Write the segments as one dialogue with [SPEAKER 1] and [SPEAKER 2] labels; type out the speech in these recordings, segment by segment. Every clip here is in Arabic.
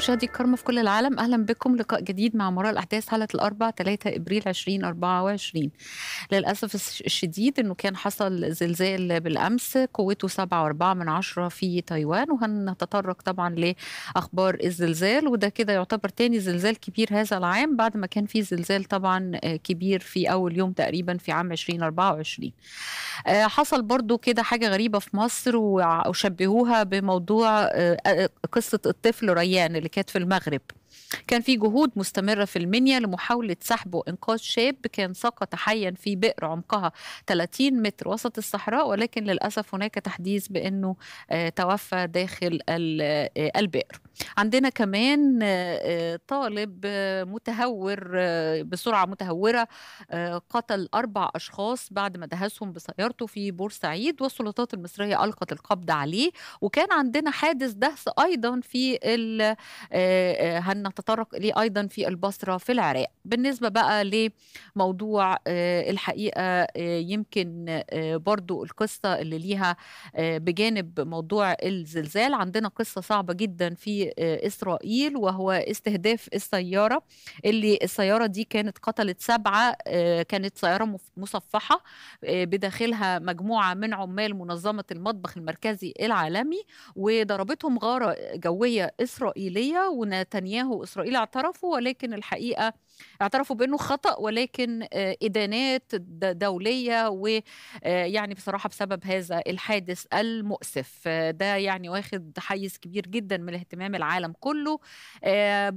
[SPEAKER 1] مشاهدي الكرمة في كل العالم أهلا بكم لقاء جديد مع مرور الأحداث حلقة الأربع 3 إبريل 2024 للأسف الشديد أنه كان حصل زلزال بالأمس قوته 7.4 من عشرة في تايوان وهنتطرق طبعا لأخبار الزلزال وده كده يعتبر تاني زلزال كبير هذا العام بعد ما كان في زلزال طبعا آه، كبير في أول يوم تقريبا في عام 2024 آه، حصل برضو كده حاجة غريبة في مصر وشبهوها بموضوع آه، قصة الطفل ريان اللي الشركات في المغرب كان في جهود مستمرة في المنيا لمحاولة سحب وإنقاذ شاب كان سقط حيا في بئر عمقها 30 متر وسط الصحراء ولكن للأسف هناك تحديث بأنه آه، توفى داخل آه، البئر عندنا كمان آه، طالب متهور بسرعة متهورة قتل أربع أشخاص بعد ما دهسهم بسيارته في بورسعيد والسلطات المصرية ألقت القبض عليه وكان عندنا حادث دهس أيضا في هنا نتطرق إليه أيضا في البصرة في العراق بالنسبة بقى لموضوع آه، الحقيقة آه، يمكن آه، برضو القصة اللي ليها بجانب موضوع الزلزال عندنا قصة صعبة جدا في إسرائيل وهو استهداف السيارة اللي السيارة دي كانت قتلت سبعة كانت سيارة مصفحة بداخلها مجموعة من عمال منظمة المطبخ المركزي العالمي وضربتهم غارة جوية إسرائيلية ونتنياهو اسرائيل اعترفوا ولكن الحقيقه اعترفوا بانه خطا ولكن آه، ادانات دوليه ويعني آه، بصراحه بسبب هذا الحادث المؤسف آه، ده يعني واخد حيز كبير جدا من اهتمام العالم كله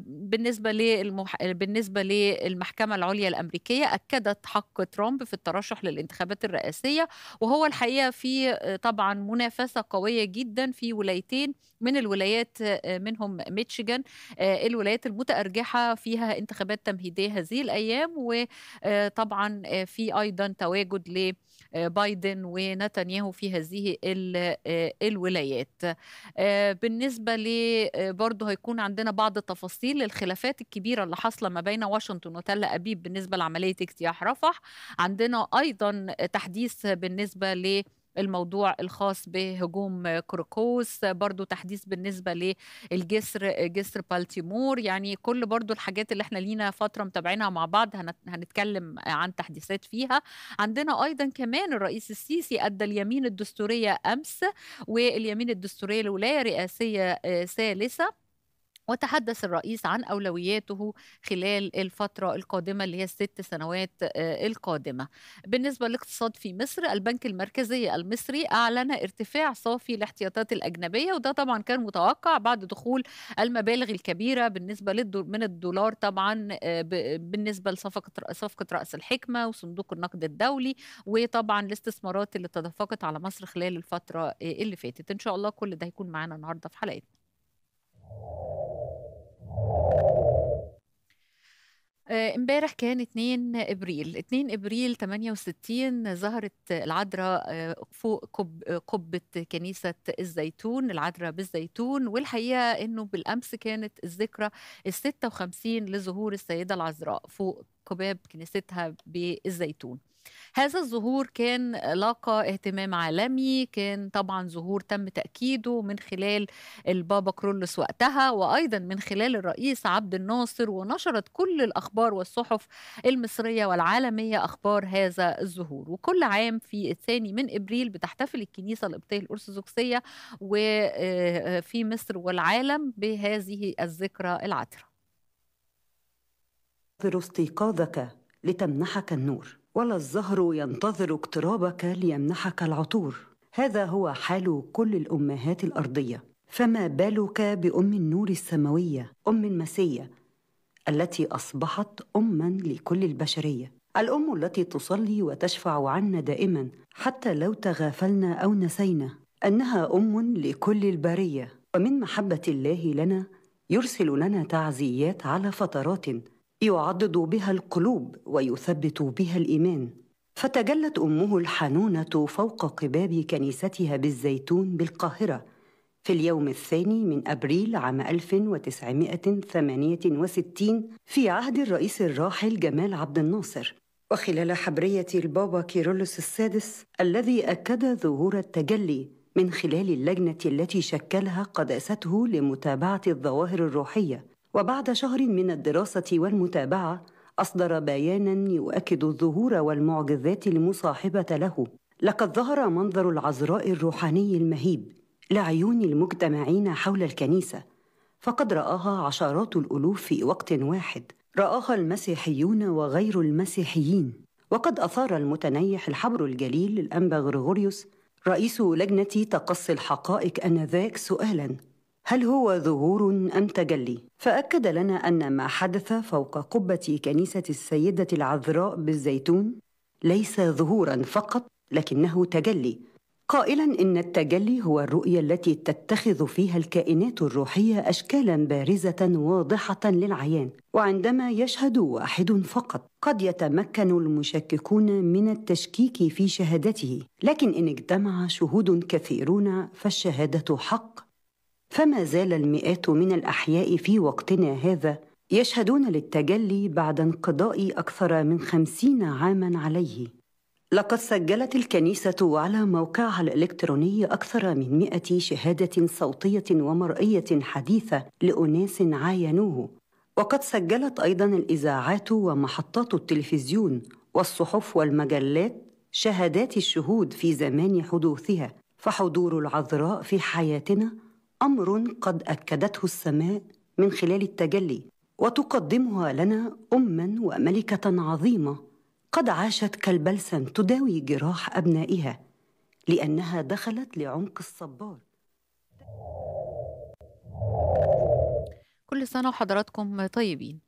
[SPEAKER 1] بالنسبه للمح... بالنسبه للمحكمه العليا الامريكيه اكدت حق ترامب في الترشح للانتخابات الرئاسيه وهو الحقيقه في طبعا منافسه قويه جدا في ولايتين من الولايات منهم ميتشيغان الولايات الولايات المتأرجحة فيها انتخابات تمهيدية هذه الأيام وطبعا آه، آه، في أيضا تواجد لبايدن آه، ونتنياهو في هذه الولايات بالنسبة برضه هيكون عندنا بعض التفاصيل للخلافات الكبيرة اللي حاصلة ما بين واشنطن وتل أبيب بالنسبة لعملية اجتياح رفح عندنا أيضا تحديث بالنسبة ل الموضوع الخاص بهجوم كروكوس برضو تحديث بالنسبة للجسر جسر بالتيمور يعني كل برضو الحاجات اللي احنا لينا فترة متابعينها مع بعض هنتكلم عن تحديثات فيها عندنا أيضا كمان الرئيس السيسي أدى اليمين الدستورية أمس واليمين الدستورية لولاية رئاسية آه، ثالثة وتحدث الرئيس عن أولوياته خلال الفترة القادمة اللي هي الست سنوات آه، القادمة بالنسبة للاقتصاد في مصر البنك المركزي المصري أعلن ارتفاع صافي الاحتياطات الأجنبية وده طبعا كان متوقع بعد دخول المبالغ الكبيرة بالنسبة للدول من الدولار طبعا آه، بالنسبة لصفقة صفقة رأس الحكمة وصندوق النقد الدولي وطبعا الاستثمارات اللي تدفقت على مصر خلال الفترة آه، اللي فاتت إن شاء الله كل ده هيكون معانا النهاردة في حلقتنا آه، امبارح كان 2 ابريل 2 ابريل 68 ظهرت العذراء آه، فوق آه، قبه كنيسه الزيتون العذراء بالزيتون والحقيقه انه بالامس كانت الذكرى ال 56 لظهور السيده العذراء فوق قباب كنيستها بالزيتون هذا الظهور كان لاقى اهتمام عالمي كان طبعا ظهور تم تأكيده من خلال البابا كرولس وقتها وأيضا من خلال الرئيس عبد الناصر ونشرت كل الأخبار والصحف المصرية والعالمية أخبار هذا الظهور وكل عام في الثاني من إبريل بتحتفل الكنيسة القبطية الأرثوذكسية وفي آه، مصر والعالم بهذه الذكرى العطرة
[SPEAKER 2] استيقاظك لتمنحك النور ولا الزهر ينتظر اقترابك ليمنحك العطور هذا هو حال كل الامهات الارضيه فما بالك بام النور السماويه ام المسيه التي اصبحت اما لكل البشريه الام التي تصلي وتشفع عنا دائما حتى لو تغافلنا او نسينا انها ام لكل البريه ومن محبه الله لنا يرسل لنا تعزيات على فترات يعضد بها القلوب ويثبت بها الايمان فتجلت امه الحنونه فوق قباب كنيستها بالزيتون بالقاهره في اليوم الثاني من أبريل عام 1968 في عهد الرئيس الراحل جمال عبد الناصر وخلال حبرية البابا كيرلس السادس الذي أكد ظهور التجلي من خلال اللجنة التي شكلها قداسته لمتابعة الظواهر الروحية وبعد شهر من الدراسة والمتابعة أصدر بيانا يؤكد الظهور والمعجزات المصاحبة له لقد ظهر منظر العذراء الروحاني المهيب لعيون المجتمعين حول الكنيسة فقد رآها عشرات الألوف في وقت واحد رآها المسيحيون وغير المسيحيين وقد أثار المتنيح الحبر الجليل الانبا غريغوريوس رئيس لجنة تقصي الحقائق آنذاك سؤالاً هل هو ظهور أم تجلي؟ فأكد لنا أن ما حدث فوق قبة كنيسة السيدة العذراء بالزيتون ليس ظهورا فقط لكنه تجلي قائلا إن التجلي هو الرؤية التي تتخذ فيها الكائنات الروحية أشكالا بارزة واضحة للعيان وعندما يشهد واحد فقط قد يتمكن المشككون من التشكيك في شهادته لكن إن اجتمع شهود كثيرون فالشهادة حق فما زال المئات من الأحياء في وقتنا هذا يشهدون للتجلي بعد انقضاء أكثر من خمسين عاماً عليه لقد سجلت الكنيسة على موقعها الإلكتروني أكثر من مئة شهادة صوتية ومرئية حديثة لأناس عاينوه وقد سجلت أيضاً الإذاعات ومحطات التلفزيون والصحف والمجلات شهادات الشهود في زمان حدوثها فحضور العذراء في حياتنا امر قد اكدته السماء من خلال التجلي وتقدمها لنا اما وملكه عظيمه قد عاشت كالبلسم تداوي جراح ابنائها لانها دخلت لعمق الصبار
[SPEAKER 1] كل سنه وحضراتكم طيبين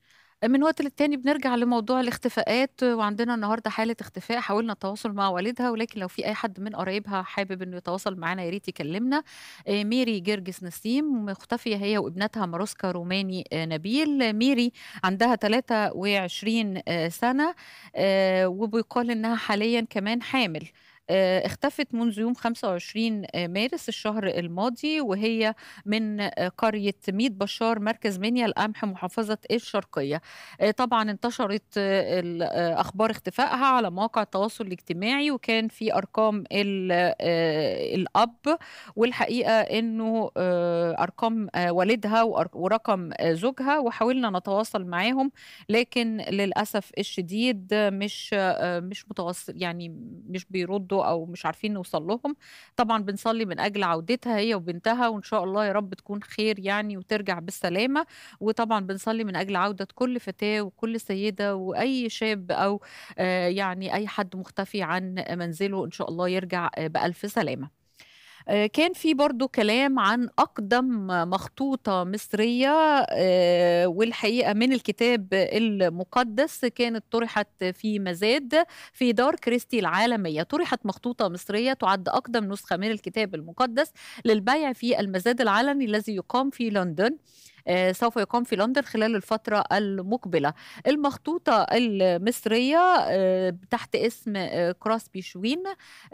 [SPEAKER 1] من وقت للتاني بنرجع لموضوع الاختفاءات وعندنا النهارده حالة اختفاء حاولنا التواصل مع والدها ولكن لو في أي حد من قرايبها حابب إنه يتواصل معانا يا ريت يكلمنا آه، ميري جرجس نسيم مختفية هي وابنتها ماروسكا روماني آه، نبيل ميري عندها 23 آه، سنة وبيقال إنها حاليا كمان حامل آه، اختفت منذ يوم 25 آه، مارس الشهر الماضي وهي من آه، قرية ميد بشار مركز منيا القمح محافظة الشرقية طبعا انتشرت أخبار اختفائها على مواقع التواصل الاجتماعي وكان في أرقام الأب والحقيقة أنه أرقام والدها ورقم زوجها وحاولنا نتواصل معاهم لكن للأسف الشديد مش مش متواصل يعني مش بيردوا برضو او مش عارفين نوصل لهم طبعا بنصلي من اجل عودتها هي وبنتها وان شاء الله يا رب تكون خير يعني وترجع بالسلامه وطبعا بنصلي من اجل عوده كل فتاه وكل سيده واي شاب او آه، يعني اي حد مختفي عن منزله ان شاء الله يرجع آه، بالف سلامه آه، كان في برضو كلام عن أقدم مخطوطة مصرية آه، والحقيقة من الكتاب المقدس كانت طرحت في مزاد في دار كريستي العالمية طرحت مخطوطة مصرية تعد أقدم نسخة من الكتاب المقدس للبيع في المزاد العلني الذي يقام في لندن آه، سوف يقام في لندن خلال الفترة المقبلة المخطوطة المصرية آه، تحت اسم آه، كراسبي بيشوين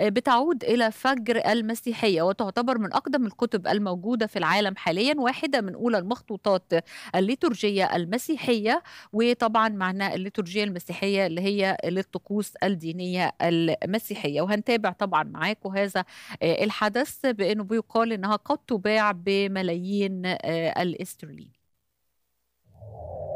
[SPEAKER 1] بتعود إلى فجر المسيحية وتعتبر من أقدم الكتب الموجودة في العالم حاليا واحدة من أولى المخطوطات الليتورجية المسيحية وطبعا معنى الليتورجية المسيحية اللي هي للطقوس الدينية المسيحية وهنتابع طبعا معاكم هذا الحدث بأنه بيقال أنها قد تباع بملايين الاسترليني you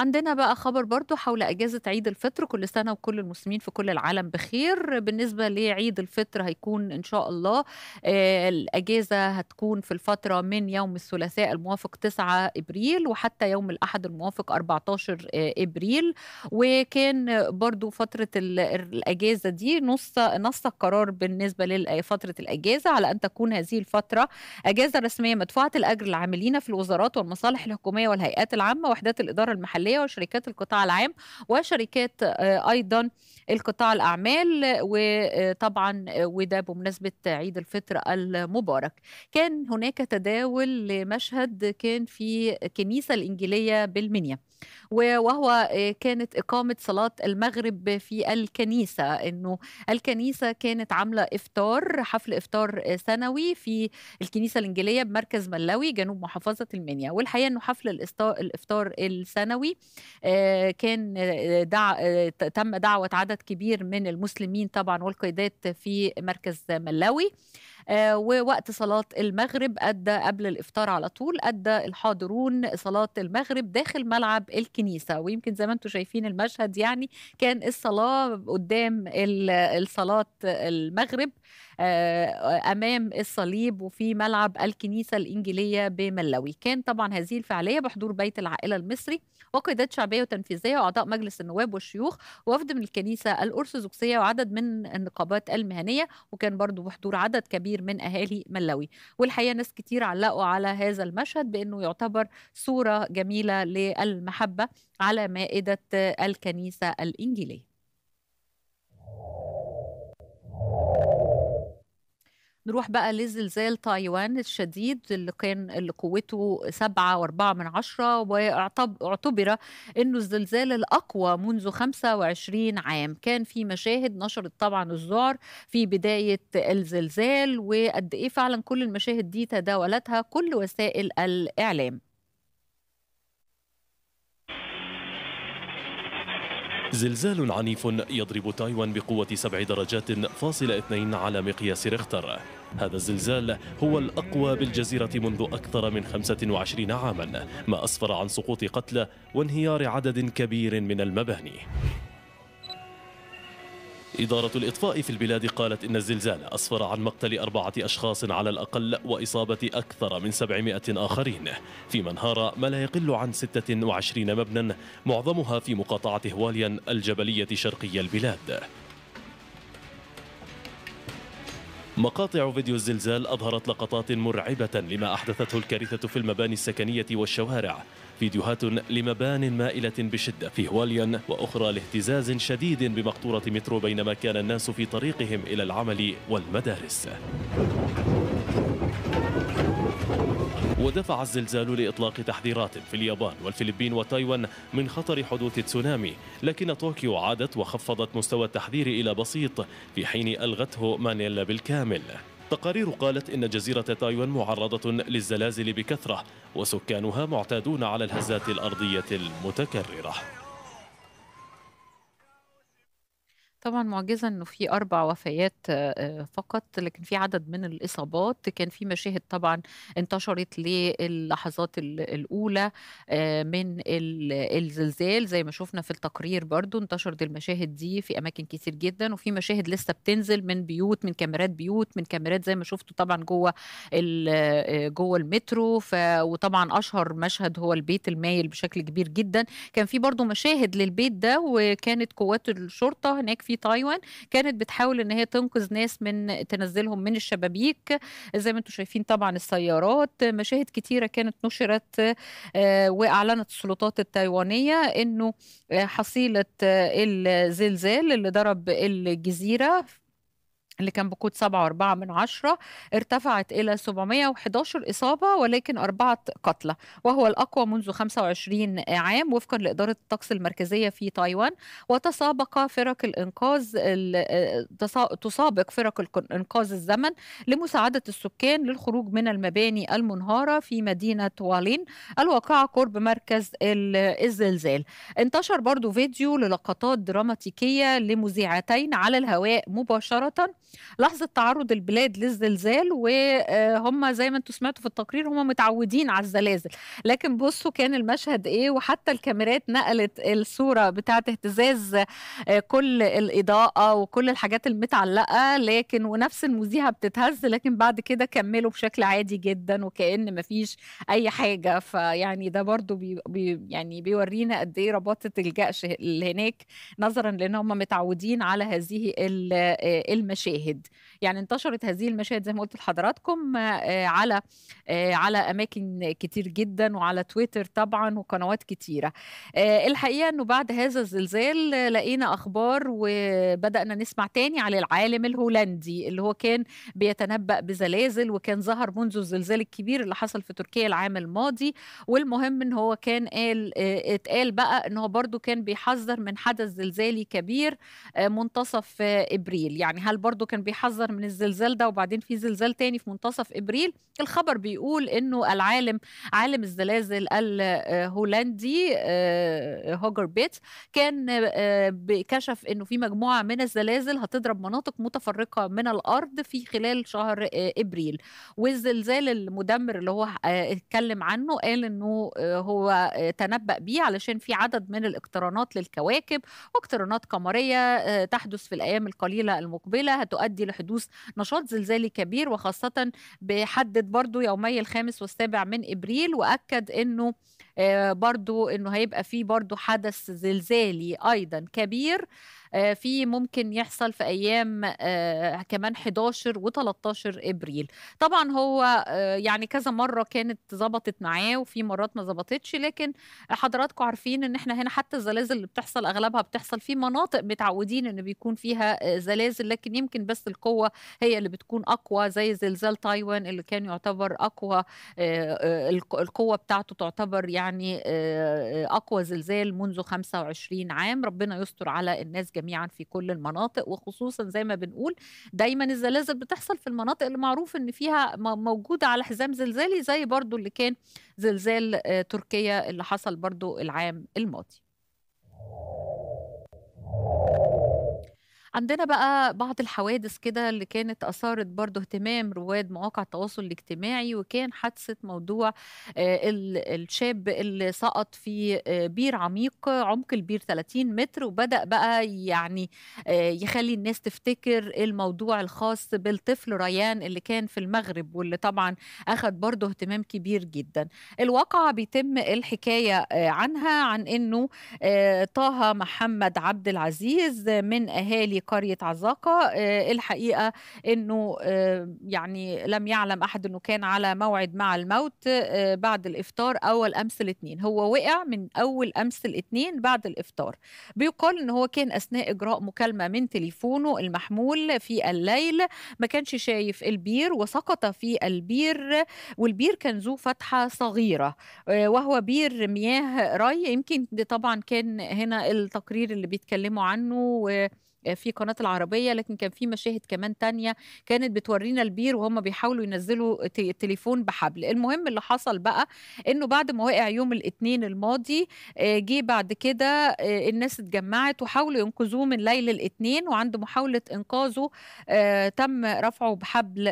[SPEAKER 1] عندنا بقى خبر برضو حول أجازة عيد الفطر كل سنة وكل المسلمين في كل العالم بخير بالنسبة لعيد الفطر هيكون إن شاء الله آه، الأجازة هتكون في الفترة من يوم الثلاثاء الموافق 9 إبريل وحتى يوم الأحد الموافق 14 آه، إبريل وكان برضو فترة الأجازة دي نص نص القرار بالنسبة لفترة الأجازة على أن تكون هذه الفترة أجازة رسمية مدفوعة الأجر العاملين في الوزارات والمصالح الحكومية والهيئات العامة وحدات الإدارة المحلية الداخليه وشركات القطاع العام وشركات آه، ايضا القطاع الاعمال وطبعا وده بمناسبه عيد الفطر المبارك كان هناك تداول لمشهد كان في كنيسه الانجيليه بالمنيا وهو آه، كانت إقامة صلاة المغرب في الكنيسة أنه الكنيسة كانت عاملة إفطار حفل إفطار آه، سنوي في الكنيسة الإنجيلية بمركز ملاوي جنوب محافظة المنيا والحقيقة أنه حفل الإفطار السنوي آه، كان دع... تم دعوة عدد كبير من المسلمين طبعا والقيادات في مركز ملاوي آه، ووقت صلاة المغرب أدى قبل الإفطار على طول أدى الحاضرون صلاة المغرب داخل ملعب الكنيسة ويمكن زي ما أنتم شايفين المشهد يعني كان الصلاة قدام الصلاة المغرب آه، امام الصليب وفي ملعب الكنيسه الانجيليه بملوي كان طبعا هذه الفعاليه بحضور بيت العائله المصري وقيادات شعبيه وتنفيذيه واعضاء مجلس النواب والشيوخ ووفد من الكنيسه الارثوذكسيه وعدد من النقابات المهنيه وكان برضو بحضور عدد كبير من اهالي ملاوي والحقيقه ناس كتير علقوا على هذا المشهد بانه يعتبر صوره جميله للمحبه على مائده الكنيسه الانجيليه نروح بقى لزلزال تايوان الشديد اللي كان اللي قوته سبعة و من عشرة واعتبر انه الزلزال الاقوى منذ خمسة وعشرين عام كان في مشاهد نشرت طبعا الذعر في بداية الزلزال وقد ايه فعلا كل المشاهد دي تداولتها كل وسائل الاعلام
[SPEAKER 3] زلزال عنيف يضرب تايوان بقوة سبع درجات فاصل اثنين على مقياس ريختر هذا الزلزال هو الأقوى بالجزيرة منذ أكثر من 25 عاما ما أسفر عن سقوط قتلى وانهيار عدد كبير من المباني إدارة الإطفاء في البلاد قالت إن الزلزال أسفر عن مقتل أربعة أشخاص على الأقل وإصابة أكثر من 700 آخرين فيما انهار ما لا يقل عن 26 مبنى معظمها في مقاطعة هواليا الجبلية شرقي البلاد مقاطع فيديو الزلزال أظهرت لقطات مرعبة لما أحدثته الكارثة في المباني السكنية والشوارع فيديوهات لمبان مائلة بشدة في هواليان وأخرى لاهتزاز شديد بمقطورة مترو بينما كان الناس في طريقهم إلى العمل والمدارس ودفع الزلزال لإطلاق تحذيرات في اليابان والفلبين وتايوان من خطر حدوث تسونامي لكن طوكيو عادت وخفضت مستوى التحذير إلى بسيط في حين ألغته مانيلا بالكامل تقارير قالت إن جزيرة تايوان معرضة للزلازل بكثرة وسكانها معتادون على الهزات الأرضية المتكررة
[SPEAKER 1] طبعا معجزة إنه في اربع وفيات آه، فقط، لكن في عدد من الإصابات، كان في مشاهد طبعًا انتشرت للحظات الأولى آه، من الزلزال، زي ما شُفنا في التقرير برضو انتشرت المشاهد دي في أماكن كتير جدًا، وفي مشاهد لسه بتنزل من بيوت، من كاميرات بيوت، من كاميرات زي ما شُفتوا طبعًا جوّه آه، جوّه المترو، ف وطبعًا أشهر مشهد هو البيت المايل بشكل كبير جدًا، كان في برضو مشاهد للبيت ده، وكانت قوات الشرطة هناك في في تايوان كانت بتحاول ان هي تنقذ ناس من تنزلهم من الشبابيك زي ما انتم شايفين طبعا السيارات مشاهد كتيره كانت نشرت آه، واعلنت السلطات التايوانيه انه آه، حصيله آه، الزلزال اللي ضرب الجزيره اللي كان بقود 7.4 من عشرة ارتفعت إلى 711 إصابة ولكن أربعة قتلى وهو الأقوى منذ 25 عام وفقا لإدارة الطقس المركزية في تايوان وتسابق فرق الإنقاذ تسابق فرق الإنقاذ الزمن لمساعدة السكان للخروج من المباني المنهارة في مدينة والين الواقعة قرب مركز الزلزال انتشر برضو فيديو للقطات دراماتيكية لمذيعتين على الهواء مباشرة لحظه تعرض البلاد للزلزال وهم زي ما انتم سمعتوا في التقرير هم متعودين على الزلازل لكن بصوا كان المشهد ايه وحتى الكاميرات نقلت الصوره بتاعه اهتزاز آه، كل الاضاءه وكل الحاجات المتعلقه لكن ونفس المذيعه بتتهز لكن بعد كده كملوا بشكل عادي جدا وكان مفيش اي حاجه فيعني ده برضو بي بي يعني بيورينا قد ايه رباطه الجأش اللي هناك نظرا لان هم متعودين على هذه آه، المشاهد المشاهد يعني انتشرت هذه المشاهد زي ما قلت لحضراتكم آه، على آه، على اماكن كتير جدا وعلى تويتر طبعا وقنوات كتيره آه، الحقيقه انه بعد هذا الزلزال لقينا اخبار وبدانا نسمع تاني على العالم الهولندي اللي هو كان بيتنبأ بزلازل وكان ظهر منذ الزلزال الكبير اللي حصل في تركيا العام الماضي والمهم ان هو كان قال اتقال بقى ان هو برضو كان بيحذر من حدث زلزالي كبير منتصف ابريل يعني هل برضو كان بيحذر من الزلزال ده وبعدين في زلزال تاني في منتصف ابريل الخبر بيقول انه العالم عالم الزلازل الهولندي آه، هوجر بيت كان آه، كشف انه في مجموعه من الزلازل هتضرب مناطق متفرقه من الارض في خلال شهر آه، ابريل والزلزال المدمر اللي هو اتكلم عنه قال انه هو تنبأ بيه علشان في عدد من الاقترانات للكواكب واقترانات قمريه تحدث في الايام القليله المقبله تؤدي لحدوث نشاط زلزالي كبير وخاصة بيحدد برضو يومي الخامس والسابع من إبريل وأكد أنه آه، برضو أنه هيبقى فيه برضو حدث زلزالي أيضا كبير آه، في ممكن يحصل في ايام آه، كمان 11 و13 ابريل طبعا هو آه، يعني كذا مره كانت ظبطت معاه وفي مرات ما ظبطتش لكن حضراتكم عارفين ان احنا هنا حتى الزلازل اللي بتحصل اغلبها بتحصل في مناطق متعودين ان بيكون فيها زلازل لكن يمكن بس القوه هي اللي بتكون اقوى زي زلزال تايوان اللي كان يعتبر اقوى القوه بتاعته تعتبر يعني اقوى زلزال منذ 25 عام ربنا يستر على الناس جميعا جميعا في كل المناطق وخصوصا زي ما بنقول دايما الزلازل بتحصل في المناطق اللي معروف ان فيها موجوده على حزام زلزالي زي برضو اللي كان زلزال آه، تركيا اللي حصل برضو العام الماضي عندنا بقى بعض الحوادث كده اللي كانت أثارت برضو اهتمام رواد مواقع التواصل الاجتماعي وكان حادثة موضوع آه، الشاب اللي سقط في آه، بير عميق عمق البير 30 متر وبدأ بقى يعني آه، يخلي الناس تفتكر الموضوع الخاص بالطفل ريان اللي كان في المغرب واللي طبعا اخذ برضو اهتمام كبير جدا الواقعة بيتم الحكاية عنها عن أنه طه محمد عبد العزيز من أهالي قرية عزاقة آه، الحقيقة أنه آه، يعني لم يعلم أحد أنه كان على موعد مع الموت آه، بعد الإفطار أول أمس الاثنين هو وقع من أول أمس الاثنين بعد الإفطار بيقال أنه هو كان أثناء إجراء مكالمة من تليفونه المحمول في الليل ما كانش شايف البير وسقط في البير والبير كان ذو فتحة صغيرة وهو بير مياه ري يمكن طبعا كان هنا التقرير اللي بيتكلموا عنه في قناة العربية لكن كان في مشاهد كمان تانية كانت بتورينا البير وهم بيحاولوا ينزلوا التليفون بحبل المهم اللي حصل بقى انه بعد ما وقع يوم الاثنين الماضي جه بعد كده الناس اتجمعت وحاولوا ينقذوه من ليل الاثنين وعند محاولة انقاذه تم رفعه بحبل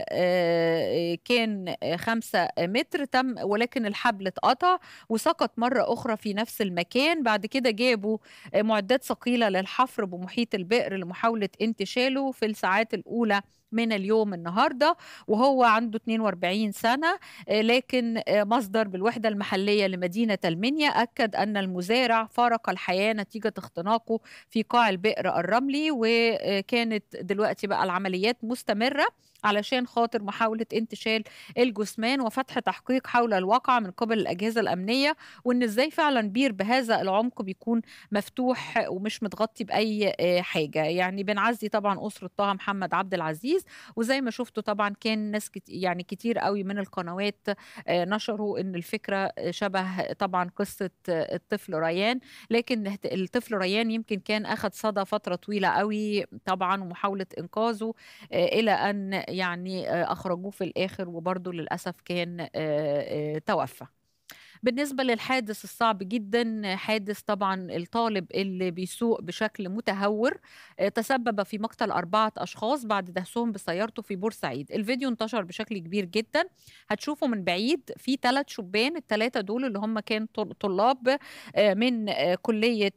[SPEAKER 1] كان خمسة متر تم ولكن الحبل اتقطع وسقط مرة أخرى في نفس المكان بعد كده جابوا معدات ثقيلة للحفر بمحيط البئر لمحاولة انتشاله في الساعات الأولى من اليوم النهارده وهو عنده 42 سنه آه، لكن آه، مصدر بالوحده المحليه لمدينه المنيا اكد ان المزارع فارق الحياه نتيجه اختناقه في قاع البئر الرملي وكانت دلوقتي بقى العمليات مستمره علشان خاطر محاولة انتشال الجثمان وفتح تحقيق حول الواقعة من قبل الأجهزة الأمنية وإن إزاي فعلا بير بهذا العمق بيكون مفتوح ومش متغطي بأي آه، حاجة يعني بنعزي طبعا أسرة طه محمد عبد العزيز التركيز وزي ما شفتوا طبعا كان ناس كت يعني كتير قوي من القنوات آه، نشروا ان الفكره شبه طبعا قصه آه، الطفل ريان لكن الطفل ريان يمكن كان اخذ صدى فتره طويله قوي طبعا ومحاوله انقاذه آه، الى ان يعني اخرجوه في الاخر وبرضه للاسف كان توفى بالنسبة للحادث الصعب جدا حادث طبعا الطالب اللي بيسوق بشكل متهور آه، تسبب في مقتل أربعة أشخاص بعد دهسهم بسيارته في بورسعيد الفيديو انتشر بشكل كبير جدا هتشوفوا من بعيد في ثلاث شبان الثلاثة دول اللي هم كانوا طلاب آه، من آه، كلية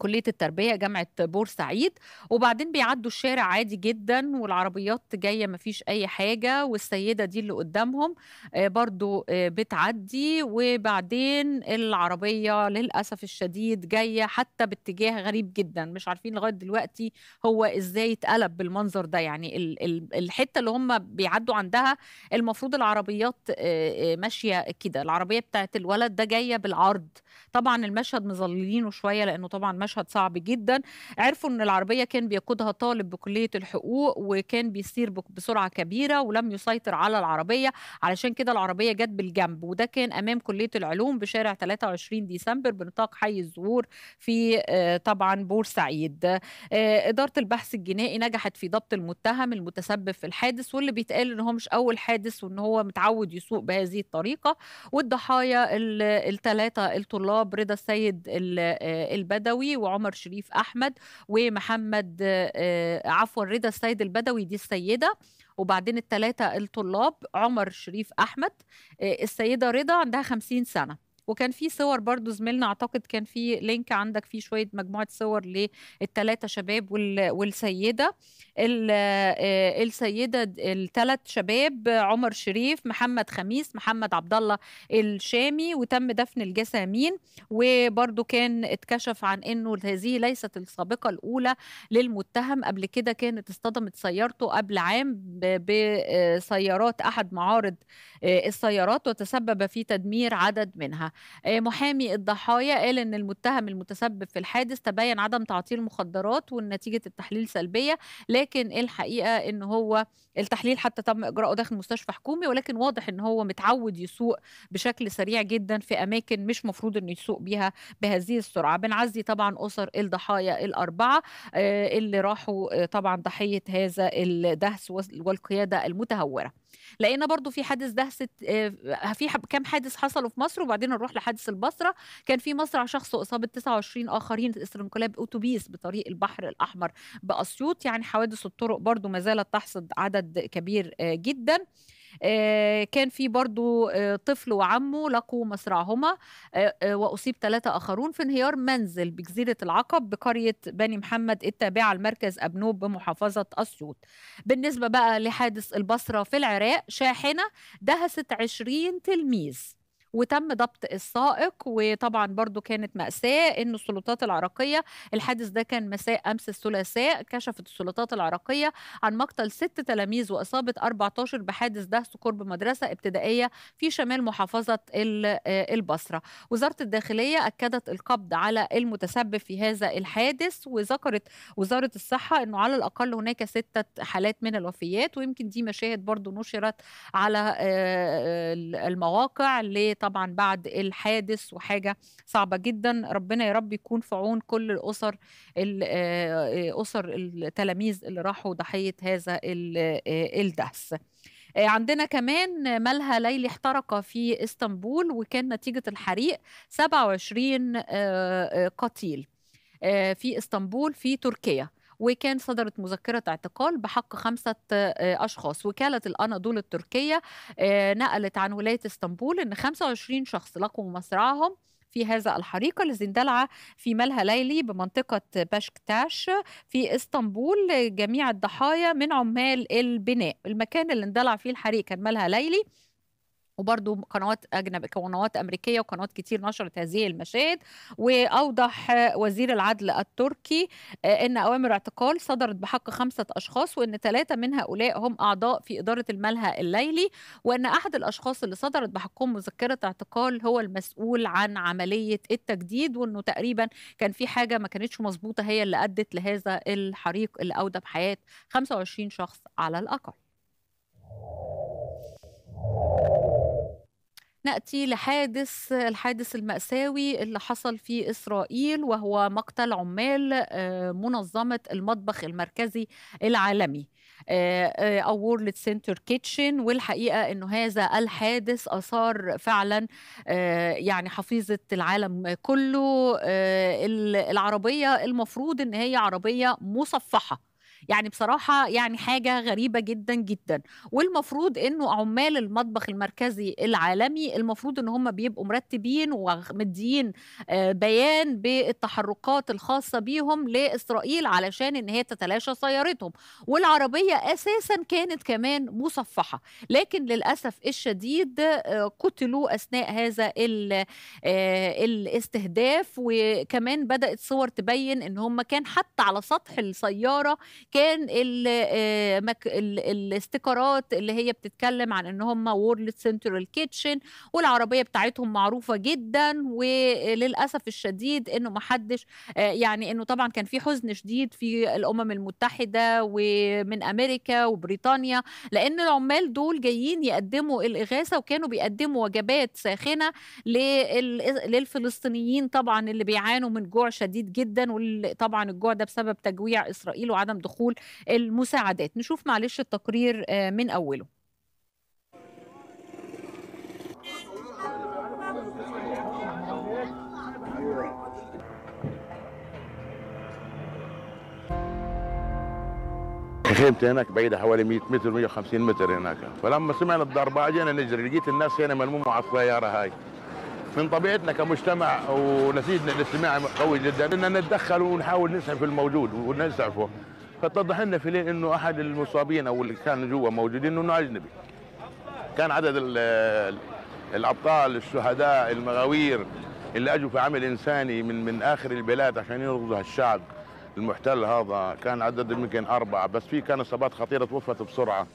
[SPEAKER 1] كليه التربيه جامعه بورسعيد وبعدين بيعدوا الشارع عادي جدا والعربيات جايه ما فيش اي حاجه والسيده دي اللي قدامهم آه، برضو آه، بتعدي وبعدين العربيه للاسف الشديد جايه حتى باتجاه غريب جدا مش عارفين لغايه دلوقتي هو ازاي اتقلب بالمنظر ده يعني الحته اللي هم بيعدوا عندها المفروض العربيات آه، ماشيه كده العربيه بتاعت الولد ده جايه بالعرض طبعا المشهد مظللينه شويه لانه طبعا مشهد صعب جدا عرفوا ان العربيه كان بيقودها طالب بكليه الحقوق وكان بيسير بسرعه كبيره ولم يسيطر على العربيه علشان كده العربيه جت بالجنب وده كان امام كليه العلوم بشارع 23 ديسمبر بنطاق حي الزهور في آه، طبعا بورسعيد آه، اداره البحث الجنائي نجحت في ضبط المتهم المتسبب في الحادث واللي بيتقال ان هو مش اول حادث وان هو متعود يسوق بهذه الطريقه والضحايا الثلاثه الطلاب رضا السيد آه، البدوي وعمر شريف احمد ومحمد آه، عفوا رضا السيد البدوي دي السيده وبعدين الثلاثه الطلاب عمر شريف احمد آه، السيده رضا عندها 50 سنه وكان في صور برضو زميلنا اعتقد كان في لينك عندك فيه شويه مجموعه صور للثلاثه شباب والسيده آه، السيده الثلاث شباب عمر شريف محمد خميس محمد عبد الله الشامي وتم دفن الجسامين وبرضو كان اتكشف عن انه هذه ليست السابقه الاولى للمتهم قبل كده كانت اصطدمت سيارته قبل عام بسيارات احد معارض آه، السيارات وتسبب في تدمير عدد منها آه، محامي الضحايا قال ان المتهم المتسبب في الحادث تبين عدم تعطيل مخدرات ونتيجه التحليل سلبيه لكن الحقيقه ان هو التحليل حتى تم اجراءه داخل مستشفى حكومي ولكن واضح ان هو متعود يسوق بشكل سريع جدا في اماكن مش مفروض انه يسوق بيها بهذه السرعه بنعزي طبعا اسر الضحايا الاربعه آه، اللي راحوا آه، طبعا ضحيه هذا الدهس والقياده المتهوره لقينا برضو في حادث دهسه آه، في كام حادث حصلوا في مصر وبعدين نروح لحادث البصره كان في مصرع شخص اصاب 29 اخرين اثر انقلاب اتوبيس بطريق البحر الاحمر باسيوط يعني حوادث الطرق برضو ما زالت تحصد عدد كبير آه، جدا آه، كان في برضو آه، طفل وعمه لقوا مصرعهما آه، وأصيب ثلاثة آخرون في انهيار منزل بجزيرة العقب بقرية بني محمد التابعة لمركز أبنوب بمحافظة أسيوط بالنسبة بقى لحادث البصرة في العراق شاحنة دهست 20 تلميذ وتم ضبط السائق وطبعا برضو كانت مأساة أن السلطات العراقية الحادث ده كان مساء أمس الثلاثاء كشفت السلطات العراقية عن مقتل ست تلاميذ وإصابة 14 بحادث دهس قرب مدرسة ابتدائية في شمال محافظة آه، البصرة وزارة الداخلية أكدت القبض على المتسبب في هذا الحادث وذكرت وزارة الصحة أنه على الأقل هناك ستة حالات من الوفيات ويمكن دي مشاهد برضو نشرت على آه، آه، المواقع ل طبعا بعد الحادث وحاجه صعبه جدا ربنا يا رب يكون في عون كل الاسر آه، اسر التلاميذ اللي راحوا ضحيه هذا آه، الدهس آه، عندنا كمان ملهى ليلي احترق في اسطنبول وكان نتيجه الحريق 27 قتيل في اسطنبول في تركيا وكان صدرت مذكرة اعتقال بحق خمسة آه، أشخاص وكالة الأناضول التركية آه، نقلت عن ولاية اسطنبول أن 25 شخص لقوا مصرعهم في هذا الحريق الذي اندلع في ملهى ليلي بمنطقة باشكتاش في اسطنبول جميع الضحايا من عمال البناء المكان اللي اندلع فيه الحريق كان ملهى ليلي وبرضو قنوات أجنب قنوات أمريكية وقنوات كتير نشرت هذه المشاهد وأوضح وزير العدل التركي آه، أن أوامر اعتقال صدرت بحق خمسة أشخاص وأن ثلاثة من هؤلاء هم أعضاء في إدارة الملهى الليلي وأن أحد الأشخاص اللي صدرت بحقهم مذكرة اعتقال هو المسؤول عن عملية التجديد وأنه تقريبا كان في حاجة ما كانتش مظبوطة هي اللي أدت لهذا الحريق اللي أودى بحياة 25 شخص على الأقل. ناتي لحادث الحادث الماساوي اللي حصل في اسرائيل وهو مقتل عمال آه، منظمه المطبخ المركزي العالمي او وورلد سنتر كيتشن والحقيقه انه هذا الحادث اثار فعلا آه، يعني حفيظه العالم كله آه، العربيه المفروض ان هي عربيه مصفحه يعني بصراحه يعني حاجه غريبه جدا جدا والمفروض انه عمال المطبخ المركزي العالمي المفروض ان هم بيبقوا مرتبين ومدين آه، بيان بالتحركات الخاصه بيهم لاسرائيل علشان ان هي تتلاشى سيارتهم والعربيه اساسا كانت كمان مصفحه لكن للاسف الشديد آه، قتلوا اثناء هذا آه، الاستهداف وكمان بدات صور تبين ان هم كان حتى على سطح السياره كان آه، ال الاستيكرات اللي هي بتتكلم عن ان هم وورلد سنترال كيتشن والعربيه بتاعتهم معروفه جدا وللاسف الشديد انه ما حدش آه، يعني انه طبعا كان في حزن شديد في الامم المتحده ومن امريكا وبريطانيا لان العمال دول جايين يقدموا الاغاثه وكانوا بيقدموا وجبات ساخنه للفلسطينيين طبعا اللي بيعانوا من جوع شديد جدا وطبعا الجوع ده بسبب تجويع اسرائيل وعدم دخول دخول المساعدات نشوف معلش التقرير آه، من أوله
[SPEAKER 3] خيمتي هناك بعيده حوالي 100 متر 150 متر هناك فلما سمعنا الضربه اجينا نجري لقيت الناس هنا ملمومه على السياره هاي من طبيعتنا كمجتمع ونسيجنا الاجتماعي قوي جدا اننا نتدخل ونحاول نسعف الموجود ونسعفه فاتضح لنا في الليل انه احد المصابين او اللي كانوا جوا موجودين انه اجنبي كان عدد الابطال الشهداء المغاوير اللي اجوا في عمل انساني من من اخر البلاد عشان ينقذوا هالشعب المحتل هذا كان عدد يمكن اربعه بس في كان اصابات خطيره توفت بسرعه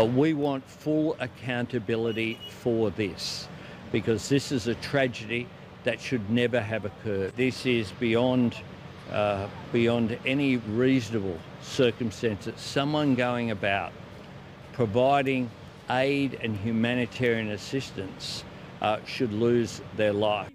[SPEAKER 4] Uh, we want full accountability for this because this is a tragedy that should never have occurred. This is beyond, uh, beyond any reasonable circumstances. Someone going about providing aid and humanitarian assistance uh, should lose their life.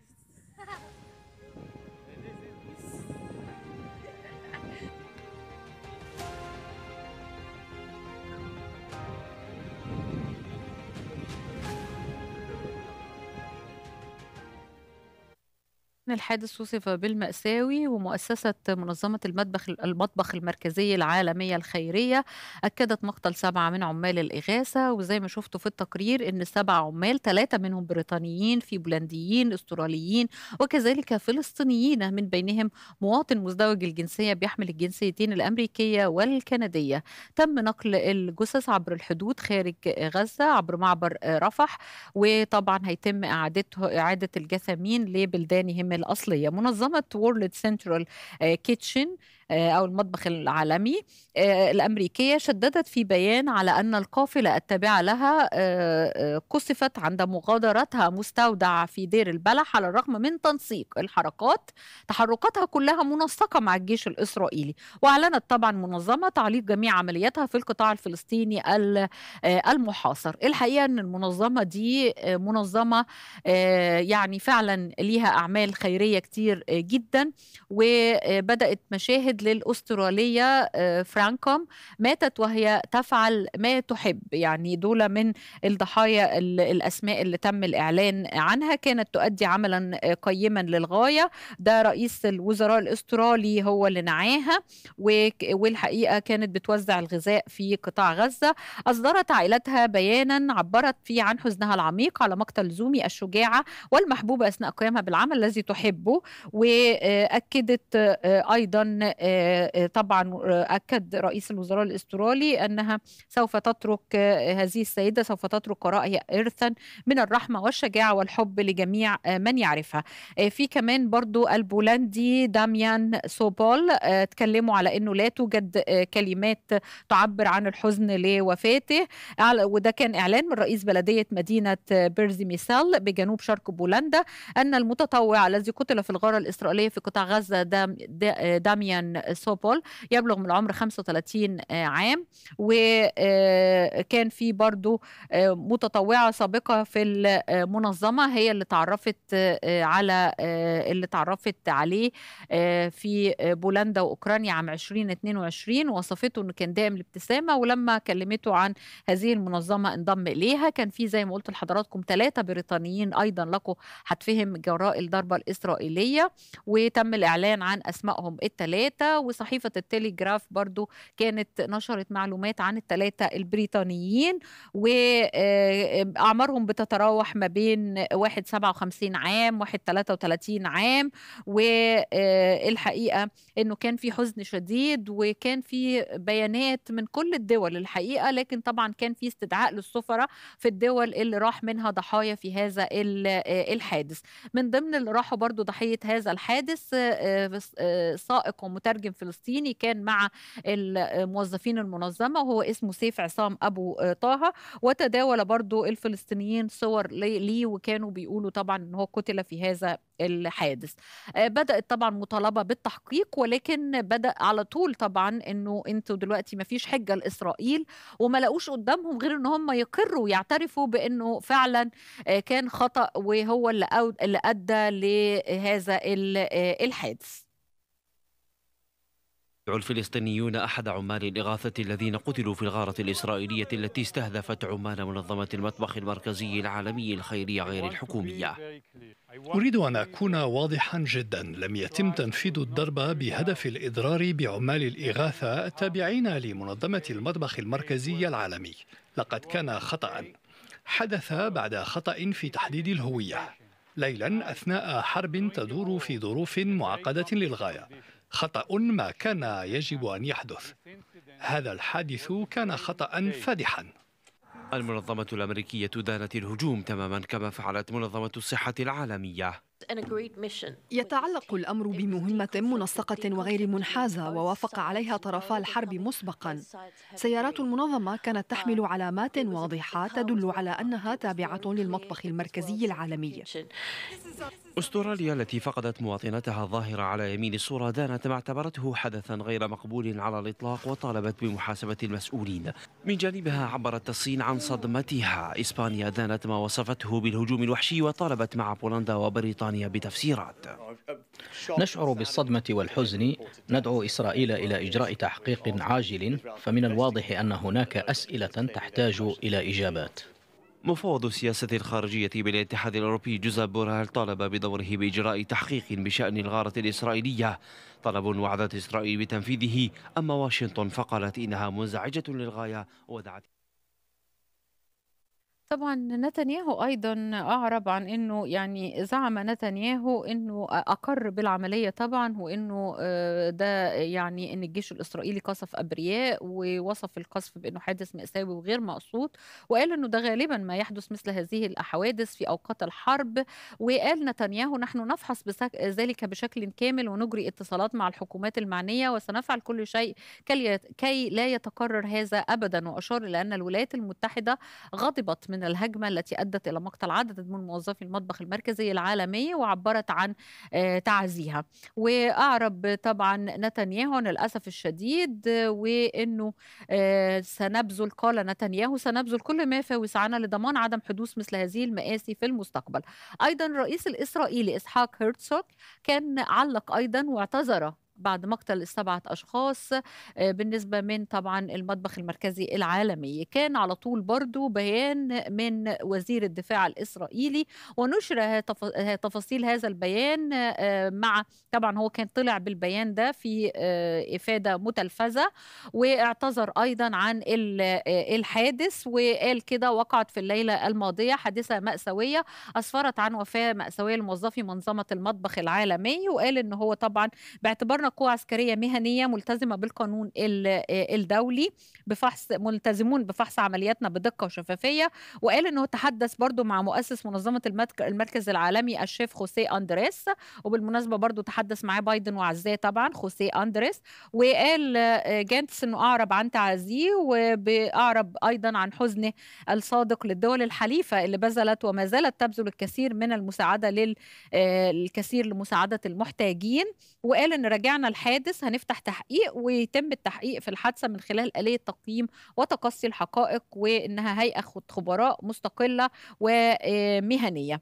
[SPEAKER 1] الحادث وصف بالمأساوي ومؤسسة منظمة المطبخ المطبخ المركزي العالمية الخيرية أكدت مقتل سبعة من عمال الإغاثة وزي ما شفتوا في التقرير إن سبعة عمال ثلاثة منهم بريطانيين في بولنديين استراليين وكذلك فلسطينيين من بينهم مواطن مزدوج الجنسية بيحمل الجنسيتين الأمريكية والكندية تم نقل الجثث عبر الحدود خارج غزة عبر معبر رفح وطبعا هيتم إعادته إعادة الجثامين لبلدانهم الأصلية منظمة وورلد سنترال كيتشن آه، أو المطبخ العالمي آه، الأمريكية شددت في بيان على أن القافلة التابعة لها آه، قصفت عند مغادرتها مستودع في دير البلح على الرغم من تنسيق الحركات تحركاتها كلها منسقة مع الجيش الإسرائيلي وأعلنت طبعا منظمة تعليق جميع عملياتها في القطاع الفلسطيني المحاصر الحقيقة أن المنظمة دي منظمة يعني فعلا ليها أعمال خيرية كتير جدا وبدأت مشاهد الوالد للاستراليه آه، فرانكوم ماتت وهي تفعل ما تحب يعني دول من الضحايا الاسماء اللي تم الاعلان عنها كانت تؤدي عملا آه، قيما للغايه ده رئيس الوزراء الاسترالي هو اللي نعاها والحقيقه كانت بتوزع الغذاء في قطاع غزه اصدرت عائلتها بيانا عبرت فيه عن حزنها العميق على مقتل زومي الشجاعه والمحبوبه اثناء قيامها بالعمل الذي تحبه واكدت آه، ايضا آه، آه، طبعا آه، أكد رئيس الوزراء الاسترالي أنها سوف تترك هذه السيدة سوف تترك وراءها إرثا من الرحمة والشجاعة والحب لجميع من يعرفها في كمان برضو البولندي داميان سوبول تكلموا على أنه لا توجد كلمات تعبر عن الحزن لوفاته وده كان إعلان من رئيس بلدية مدينة بيرزي ميسال بجنوب شرق بولندا أن المتطوع الذي قتل في الغارة الإسرائيلية في قطاع غزة داميان سوبول يبلغ من العمر 35 آه، عام وكان آه، في برضو آه، متطوعة سابقة في المنظمة هي اللي تعرفت على اللي تعرفت عليه في بولندا وأوكرانيا عام 2022 وصفته أنه كان دائم الابتسامة ولما كلمته عن هذه المنظمة انضم إليها كان في زي ما قلت لحضراتكم ثلاثة بريطانيين أيضا لقوا هتفهم جراء الضربة الإسرائيلية وتم الإعلان عن أسمائهم الثلاثة الثلاثة وصحيفة التليجراف برضو كانت نشرت معلومات عن الثلاثة البريطانيين وأعمارهم آه، آه، بتتراوح ما بين واحد 57 عام واحد 33 عام والحقيقة آه، أنه كان في حزن شديد وكان في بيانات من كل الدول الحقيقة لكن طبعا كان في استدعاء للسفراء في الدول اللي راح منها ضحايا في هذا الحادث من ضمن اللي راحوا برضو ضحية هذا الحادث سائق ومترجم مترجم فلسطيني كان مع الموظفين المنظمه وهو اسمه سيف عصام ابو آه، طه وتداول برضو الفلسطينيين صور ليه وكانوا بيقولوا طبعا ان هو قتل في هذا الحادث آه، بدات طبعا مطالبه بالتحقيق ولكن بدا على طول طبعا انه انتوا دلوقتي ما فيش حجه لاسرائيل وما لقوش قدامهم غير ان هم يقروا يعترفوا بانه فعلا آه، كان خطا وهو اللي ادى لهذا الحادث
[SPEAKER 3] يدعو الفلسطينيون أحد عمال الإغاثة الذين قتلوا في الغارة الإسرائيلية التي استهدفت عمال منظمة المطبخ المركزي العالمي الخيري غير الحكومية أريد أن أكون واضحا جدا لم يتم تنفيذ الضربة بهدف الإضرار بعمال الإغاثة التابعين لمنظمة المطبخ المركزي العالمي لقد كان خطأ حدث بعد خطأ في تحديد الهوية ليلا أثناء حرب تدور في ظروف معقدة للغاية خطأ ما كان يجب أن يحدث هذا الحادث كان خطأ فادحا المنظمة الأمريكية دانت الهجوم تماما كما فعلت منظمة الصحة العالمية
[SPEAKER 2] يتعلق الامر بمهمه منسقه وغير منحازه ووافق عليها طرفا الحرب مسبقا سيارات المنظمه كانت uh, تحمل علامات واضحه تدل على انها تابعه للمطبخ المركزي العالمي
[SPEAKER 3] استراليا التي فقدت مواطنتها الظاهره على يمين الصوره دانت ما اعتبرته حدثا غير مقبول على الاطلاق وطالبت بمحاسبه المسؤولين من جانبها عبرت الصين عن صدمتها اسبانيا دانت ما وصفته بالهجوم الوحشي وطالبت مع بولندا وبريطانيا بريطانيا بتفسيرات
[SPEAKER 2] نشعر بالصدمة والحزن ندعو إسرائيل إلى إجراء تحقيق عاجل فمن الواضح أن هناك أسئلة تحتاج إلى إجابات
[SPEAKER 3] مفوض السياسة الخارجية بالاتحاد الأوروبي جوزيف بوريل طالب بدوره بإجراء تحقيق بشأن الغارة الإسرائيلية طلب وعدت إسرائيل بتنفيذه أما واشنطن فقالت إنها منزعجة للغاية ودعت
[SPEAKER 1] طبعًا نتنياهو أيضًا أعرب عن إنه يعني زعم نتنياهو إنه أقر بالعملية طبعًا، وإنه آه، ده يعني إن الجيش الإسرائيلي قصف أبرياء، ووصف القصف بإنه حادث مأساوي وغير مقصود، وقال إنه ده غالبًا ما يحدث مثل هذه الحوادث في أوقات الحرب، وقال نتنياهو: "نحن نفحص بسك ذلك بشكل كامل ونجري اتصالات مع الحكومات المعنية وسنفعل كل شيء كي لا يتكرر هذا أبدًا." وأشار إلى أن الولايات المتحدة غضبت من من الهجمة التي أدت إلى مقتل عدد من موظفي المطبخ المركزي العالمي وعبرت عن آه، تعزيها وأعرب طبعا نتنياهو للأسف الشديد وأنه آه، سنبذل قال نتنياهو سنبذل كل ما في وسعنا لضمان عدم حدوث مثل هذه المآسي في المستقبل أيضا الرئيس الإسرائيلي إسحاق هيرتسوك كان علق أيضا واعتذر بعد مقتل سبعة أشخاص آه، بالنسبة من طبعا المطبخ المركزي العالمي كان على طول برضو بيان من وزير الدفاع الإسرائيلي ونشر تفاصيل هذا البيان آه، مع طبعا هو كان طلع بالبيان ده في آه، إفادة متلفزة واعتذر أيضا عن الحادث وقال كده وقعت في الليلة الماضية حادثة مأساوية أسفرت عن وفاة مأساوية لموظفي منظمة المطبخ العالمي وقال إن هو طبعا باعتبار تمر قوى عسكرية مهنية ملتزمة بالقانون الدولي بفحص ملتزمون بفحص عملياتنا بدقة وشفافية وقال أنه تحدث برضو مع مؤسس منظمة المركز العالمي الشيف خوسيه أندريس وبالمناسبة برضو تحدث معاه بايدن وعزاه طبعا خوسيه أندريس وقال جانتس أنه أعرب عن تعازيه وأعرب أيضا عن حزنه الصادق للدول الحليفة اللي بذلت وما زالت تبذل الكثير من المساعدة للكثير لمساعدة المحتاجين وقال أن رجع تابعنا الحادث هنفتح تحقيق ويتم التحقيق في الحادثه من خلال آلية تقييم وتقصي الحقائق وإنها هيئة خبراء مستقلة ومهنية آه،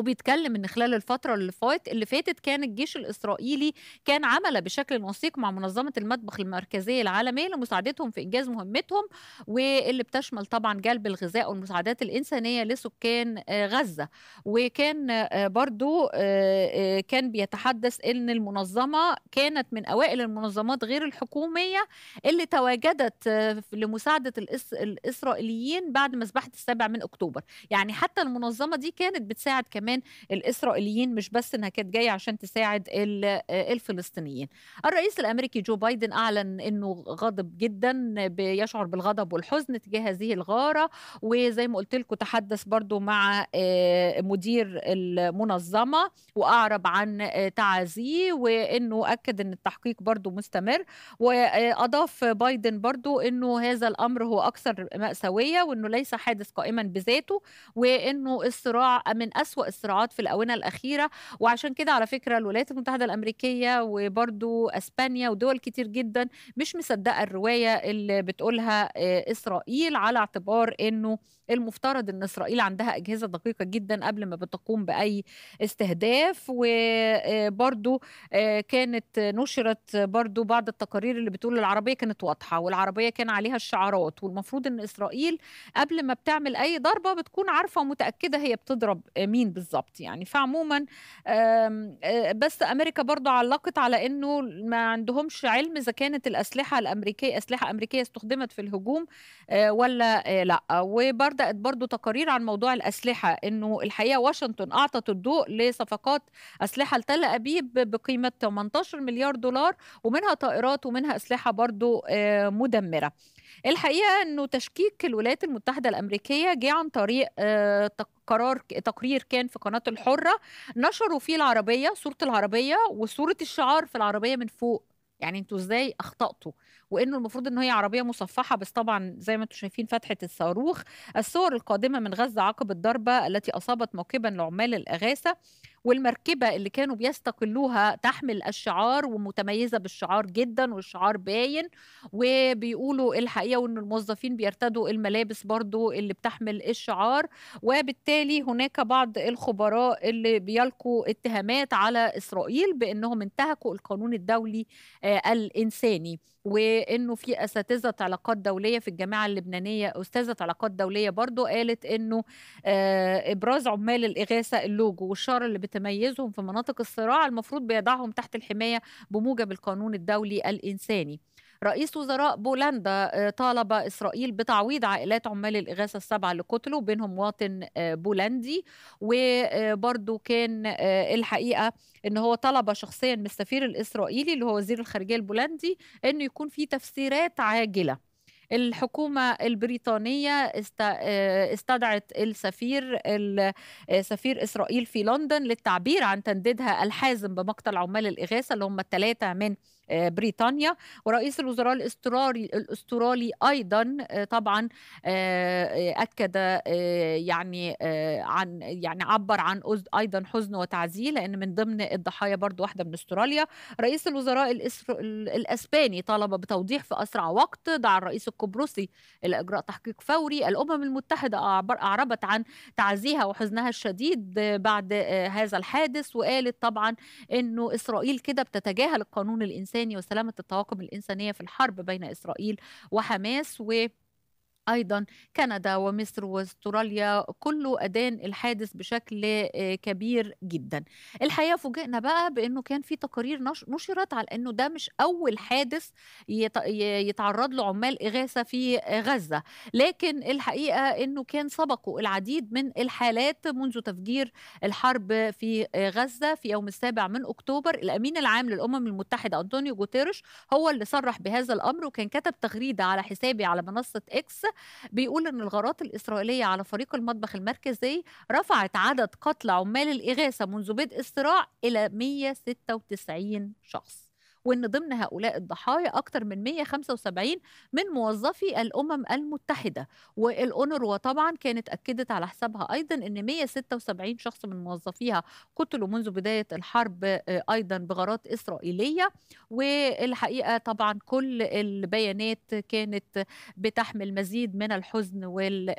[SPEAKER 1] وبيتكلم ان خلال الفتره اللي فات اللي فاتت كان الجيش الاسرائيلي كان عمل بشكل وثيق مع منظمه المطبخ المركزيه العالميه لمساعدتهم في انجاز مهمتهم واللي بتشمل طبعا جلب الغذاء والمساعدات الانسانيه لسكان آه، غزه وكان آه، برضو آه، كان بيتحدث ان المنظمه كانت من اوائل المنظمات غير الحكوميه اللي تواجدت لمساعده الاسرائيليين بعد مذبحه السابع من اكتوبر يعني حتى المنظمه دي كانت بتساعد كمان كمان الاسرائيليين مش بس انها كانت جايه عشان تساعد آه، الفلسطينيين الرئيس الامريكي جو بايدن اعلن انه غاضب جدا بيشعر بالغضب والحزن تجاه هذه الغاره وزي ما قلت لكم تحدث برضو مع آه، مدير المنظمه واعرب عن آه، تعازيه وانه اكد ان التحقيق برضو مستمر واضاف بايدن برضو انه هذا الامر هو اكثر ماساويه وانه ليس حادث قائما بذاته وانه الصراع من اسوا الصراعات في الاونه الاخيره وعشان كده على فكره الولايات المتحده الامريكيه وبرضو اسبانيا ودول كتير جدا مش مصدقه الروايه اللي بتقولها آه، اسرائيل على اعتبار انه المفترض ان اسرائيل عندها اجهزه دقيقه جدا قبل ما بتقوم باي استهداف وبرده آه، آه، كانت نشرت برده بعض التقارير اللي بتقول العربيه كانت واضحه والعربيه كان عليها الشعارات والمفروض ان اسرائيل قبل ما بتعمل اي ضربه بتكون عارفه ومتاكده هي بتضرب آه، مين بالظبط يعني فعموما بس امريكا برده علقت على انه ما عندهمش علم اذا كانت الاسلحه الامريكيه اسلحه امريكيه استخدمت في الهجوم ولا لا وبرده بدات برضو تقارير عن موضوع الاسلحه انه الحقيقه واشنطن اعطت الضوء لصفقات اسلحه لتل ابيب بقيمه 18 مليار دولار ومنها طائرات ومنها اسلحه برضو آه، مدمره الحقيقه انه تشكيك الولايات المتحده الامريكيه جه عن طريق آه، قرار تقرير كان في قناه الحره نشروا فيه العربيه صوره العربيه وصوره الشعار في العربيه من فوق يعني انتوا ازاي اخطاتوا وانه المفروض ان هي عربيه مصفحه بس طبعا زي ما انتم شايفين فتحه الصاروخ الصور القادمه من غزه عقب الضربه التي اصابت موكبا لعمال الاغاثه والمركبه اللي كانوا بيستقلوها تحمل الشعار ومتميزه بالشعار جدا والشعار باين وبيقولوا الحقيقه وان الموظفين بيرتدوا الملابس برضو اللي بتحمل الشعار وبالتالي هناك بعض الخبراء اللي بيلقوا اتهامات على اسرائيل بانهم انتهكوا القانون الدولي آه، الانساني وانه في اساتذه علاقات دوليه في الجامعه اللبنانيه استاذه علاقات دوليه برضو قالت انه آه، ابراز عمال الاغاثه اللوجو والشاره اللي بتميزهم في مناطق الصراع المفروض بيضعهم تحت الحمايه بموجب القانون الدولي الانساني رئيس وزراء بولندا آه، طالب إسرائيل بتعويض عائلات عمال الإغاثة السبعة اللي قتلوا بينهم مواطن آه، بولندي وبرده آه، كان الحقيقة ان هو طلب شخصيا من السفير الاسرائيلي اللي هو وزير الخارجيه البولندي انه يكون في تفسيرات عاجله الحكومة البريطانية استدعت السفير سفير إسرائيل في لندن للتعبير عن تنديدها الحازم بمقتل عمال الإغاثة اللي هم الثلاثة من آه، بريطانيا ورئيس الوزراء الاسترالي الاسترالي ايضا آه، طبعا آه، اكد يعني عن يعني عبر عن ايضا حزنه وتعزيه لان من ضمن الضحايا برضو واحده من استراليا رئيس الوزراء الاسباني طلب بتوضيح في اسرع وقت دعا الرئيس القبرصي الى اجراء تحقيق فوري الامم المتحده اعربت عن تعزيها وحزنها الشديد بعد هذا الحادث وقالت طبعا انه اسرائيل كده بتتجاهل القانون الانساني الإنساني وسلامة الطواقم الإنسانية في الحرب بين إسرائيل وحماس و ايضا كندا ومصر واستراليا كله ادان الحادث بشكل آه، كبير جدا الحقيقه فوجئنا بقى بانه كان في تقارير نشرت على انه ده مش اول حادث يتعرض له عمال اغاثه في آه، غزه لكن الحقيقه انه كان سبقوا العديد من الحالات منذ تفجير الحرب في آه، غزه في يوم السابع من اكتوبر الامين العام للامم المتحده انطونيو جوتيرش هو اللي صرح بهذا الامر وكان كتب تغريده على حسابي على منصه اكس بيقول ان الغارات الاسرائيليه على فريق المطبخ المركزي رفعت عدد قتلى عمال الاغاثه منذ بدء الصراع الى 196 شخص وان ضمن هؤلاء الضحايا اكثر من 175 من موظفي الامم المتحده والاونروا طبعا كانت اكدت على حسابها ايضا ان 176 شخص من موظفيها قتلوا منذ بدايه الحرب آه، ايضا بغارات اسرائيليه والحقيقه طبعا كل البيانات كانت بتحمل مزيد من الحزن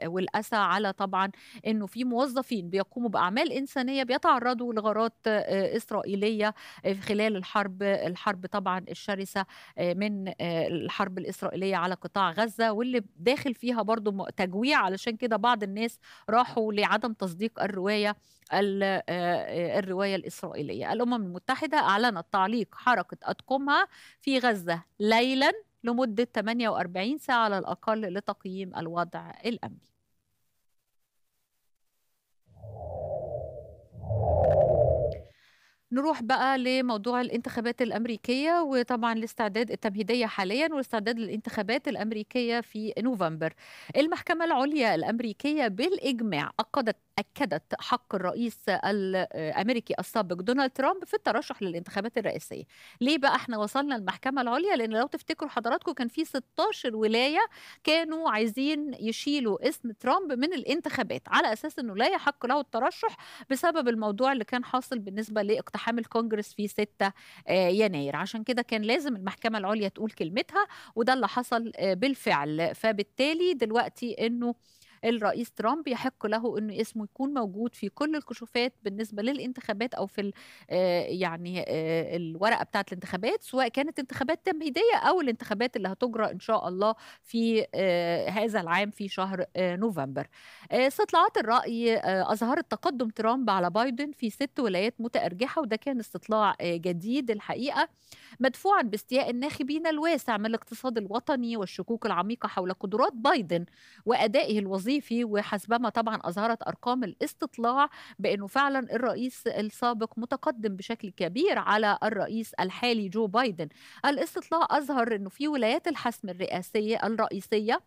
[SPEAKER 1] والاسى على طبعا انه في موظفين بيقوموا باعمال انسانيه بيتعرضوا لغارات آه، اسرائيليه آه، خلال الحرب الحرب طبعا الشرسه آه، من آه، الحرب الاسرائيليه على قطاع غزه واللي داخل فيها برضو تجويع علشان كده بعض الناس راحوا لعدم تصديق الروايه آه، الروايه الاسرائيليه الامم المتحده اعلنت تعليق حركه اطقمها في غزه ليلا لمده 48 ساعه على الاقل لتقييم الوضع الامني نروح بقى لموضوع الانتخابات الامريكيه وطبعا الاستعداد التمهيديه حاليا والاستعداد للانتخابات الامريكيه في نوفمبر. المحكمه العليا الامريكيه بالاجماع أقدت أكدت حق الرئيس الأمريكي السابق دونالد ترامب في الترشح للانتخابات الرئاسية ليه بقى احنا وصلنا المحكمة العليا لأن لو تفتكروا حضراتكم كان في 16 ولاية كانوا عايزين يشيلوا اسم ترامب من الانتخابات على أساس أنه لا يحق له الترشح بسبب الموضوع اللي كان حاصل بالنسبة لاقتحام الكونجرس في 6 آه، يناير عشان كده كان لازم المحكمة العليا تقول كلمتها وده اللي حصل آه، بالفعل فبالتالي دلوقتي أنه الرئيس ترامب يحق له أن اسمه يكون موجود في كل الكشوفات بالنسبة للانتخابات أو في آه، يعني آه، الورقة بتاعة الانتخابات سواء كانت انتخابات تمهيدية أو الانتخابات اللي هتجرى إن شاء الله في آه، هذا العام في شهر نوفمبر استطلاعات الرأي أظهرت تقدم ترامب على بايدن في ست ولايات متأرجحة وده كان استطلاع جديد الحقيقة مدفوعا باستياء الناخبين الواسع من الاقتصاد الوطني والشكوك العميقة حول قدرات بايدن وأدائه الوظيفي وحسبما طبعا أظهرت أرقام الاستطلاع بأنه فعلا الرئيس السابق متقدم بشكل كبير على الرئيس الحالي جو بايدن الاستطلاع أظهر أنه في ولايات الحسم الرئاسية الرئيسية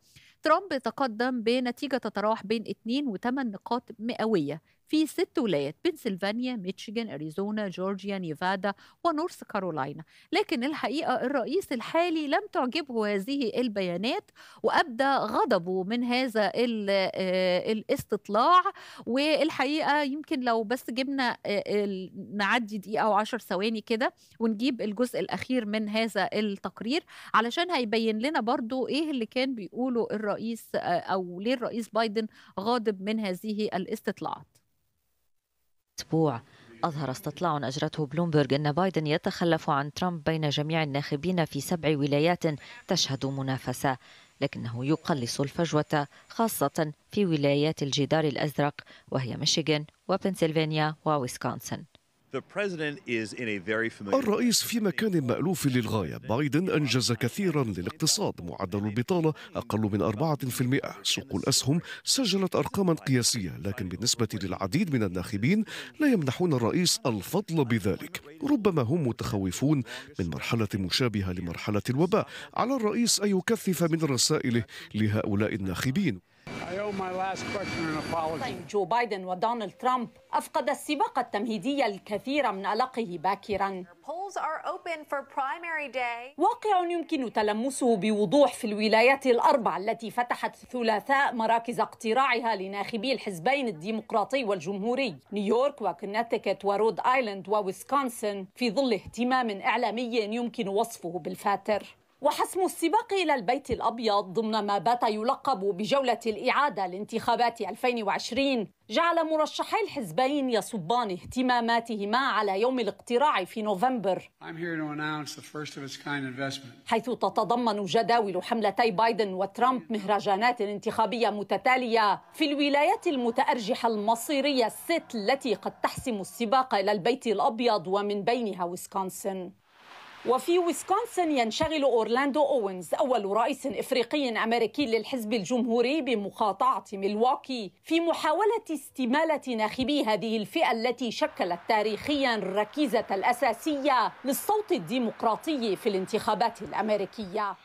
[SPEAKER 1] ترامب تقدم بنتيجة تتراوح بين 2 و 8 نقاط مئوية في ست ولايات بنسلفانيا ميشيغان أريزونا جورجيا نيفادا ونورث كارولاينا لكن الحقيقة الرئيس الحالي لم تعجبه هذه البيانات وأبدى غضبه من هذا آه، الاستطلاع والحقيقة يمكن لو بس جبنا آه، نعدي دقيقة أو عشر ثواني كده ونجيب الجزء الأخير من هذا التقرير علشان هيبين لنا برضو إيه اللي كان بيقوله الرئيس آه، أو ليه الرئيس بايدن غاضب من هذه الاستطلاعات
[SPEAKER 5] أسبوع أظهر استطلاع أجرته بلومبرغ أن بايدن يتخلف عن ترامب بين جميع الناخبين في سبع ولايات تشهد منافسة لكنه يقلص الفجوة خاصة في ولايات الجدار الأزرق وهي ميشيغان وبنسلفانيا وويسكونسن
[SPEAKER 4] الرئيس
[SPEAKER 3] في مكان مألوف للغاية بايدن أنجز كثيرا للاقتصاد معدل البطالة أقل من 4% سوق الأسهم سجلت أرقاما قياسية لكن بالنسبة للعديد من الناخبين لا يمنحون الرئيس الفضل بذلك ربما هم متخوفون من مرحلة مشابهة لمرحلة الوباء على الرئيس أن يكثف من رسائله لهؤلاء الناخبين
[SPEAKER 5] طيب، جو بايدن ودونالد ترامب أفقد السباق التمهيدي الكثير من ألقه باكرا واقع يمكن تلمسه بوضوح في الولايات الأربع التي فتحت ثلاثاء مراكز اقتراعها لناخبي الحزبين الديمقراطي والجمهوري نيويورك وكنتيكت ورود آيلاند وويسكونسن في ظل اهتمام إعلامي يمكن وصفه بالفاتر وحسم السباق إلى البيت الأبيض ضمن ما بات يلقب بجولة الإعادة لانتخابات 2020 جعل مرشحي الحزبين يصبان اهتماماتهما على يوم الاقتراع في نوفمبر حيث تتضمن جداول حملتي بايدن وترامب مهرجانات انتخابية متتالية في الولايات المتأرجحة المصيرية الست التي قد تحسم السباق إلى البيت الأبيض ومن بينها ويسكونسن وفي ويسكونسن ينشغل أورلاندو أوينز أول رئيس إفريقي أمريكي للحزب الجمهوري بمقاطعة ملواكي في محاولة استمالة ناخبي هذه الفئة التي شكلت تاريخيا الركيزة الأساسية للصوت الديمقراطي في الانتخابات الأمريكية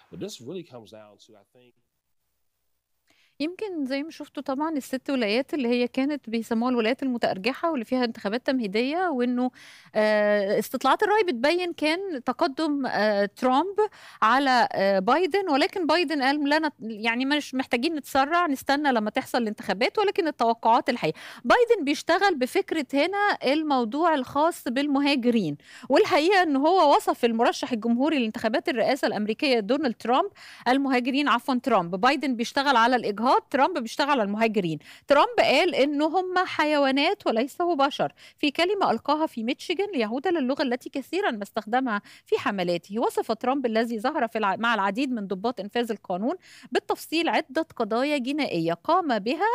[SPEAKER 1] يمكن زي ما شفتوا طبعا الست ولايات اللي هي كانت بيسموها الولايات المتأرجحة واللي فيها انتخابات تمهيدية وانه آه، استطلاعات الرأي بتبين كان تقدم آه، ترامب على آه، بايدن ولكن بايدن قال لا يعني مش محتاجين نتسرع نستنى لما تحصل الانتخابات ولكن التوقعات الحقيقة بايدن بيشتغل بفكرة هنا الموضوع الخاص بالمهاجرين والحقيقة ان هو وصف المرشح الجمهوري لانتخابات الرئاسة الأمريكية دونالد ترامب المهاجرين عفوا ترامب بايدن بيشتغل على الإجهاض اضطهاد ترامب بيشتغل على المهاجرين ترامب قال ان هم حيوانات وليسوا بشر في كلمه القاها في ميتشيغان ليعود للغه التي كثيرا ما استخدمها في حملاته وصف ترامب الذي ظهر في الع... مع العديد من ضباط انفاذ القانون بالتفصيل عده قضايا جنائيه قام بها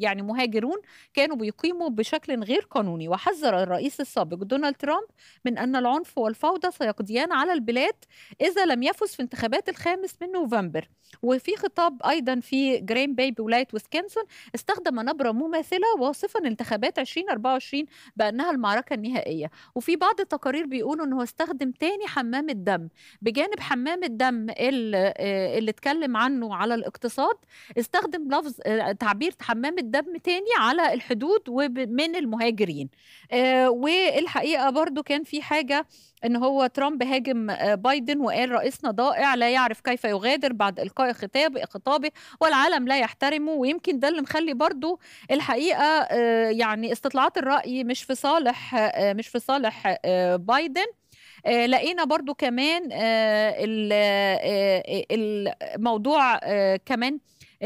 [SPEAKER 1] يعني مهاجرون كانوا بيقيموا بشكل غير قانوني وحذر الرئيس السابق دونالد ترامب من ان العنف والفوضى سيقضيان على البلاد اذا لم يفز في انتخابات الخامس من نوفمبر وفي خطاب ايضا في جرين باي بولايه ويسكنسون استخدم نبره مماثله واصفا انتخابات 2024 بانها المعركه النهائيه وفي بعض التقارير بيقولوا انه استخدم تاني حمام الدم بجانب حمام الدم اللي, آه، اللي اتكلم عنه على الاقتصاد استخدم لفظ آه، تعبير حمام الدم تاني على الحدود ومن المهاجرين آه، والحقيقه برضو كان في حاجه ان هو ترامب هاجم آه، بايدن وقال رئيسنا ضائع لا يعرف كيف يغادر بعد القاء خطاب خطابه والعالم لا يحترمه ويمكن ده اللي مخلي برضو الحقيقه آه، يعني استطلاعات الراي مش في صالح آه، مش في صالح بايدن لقينا برضو كمان الموضوع كمان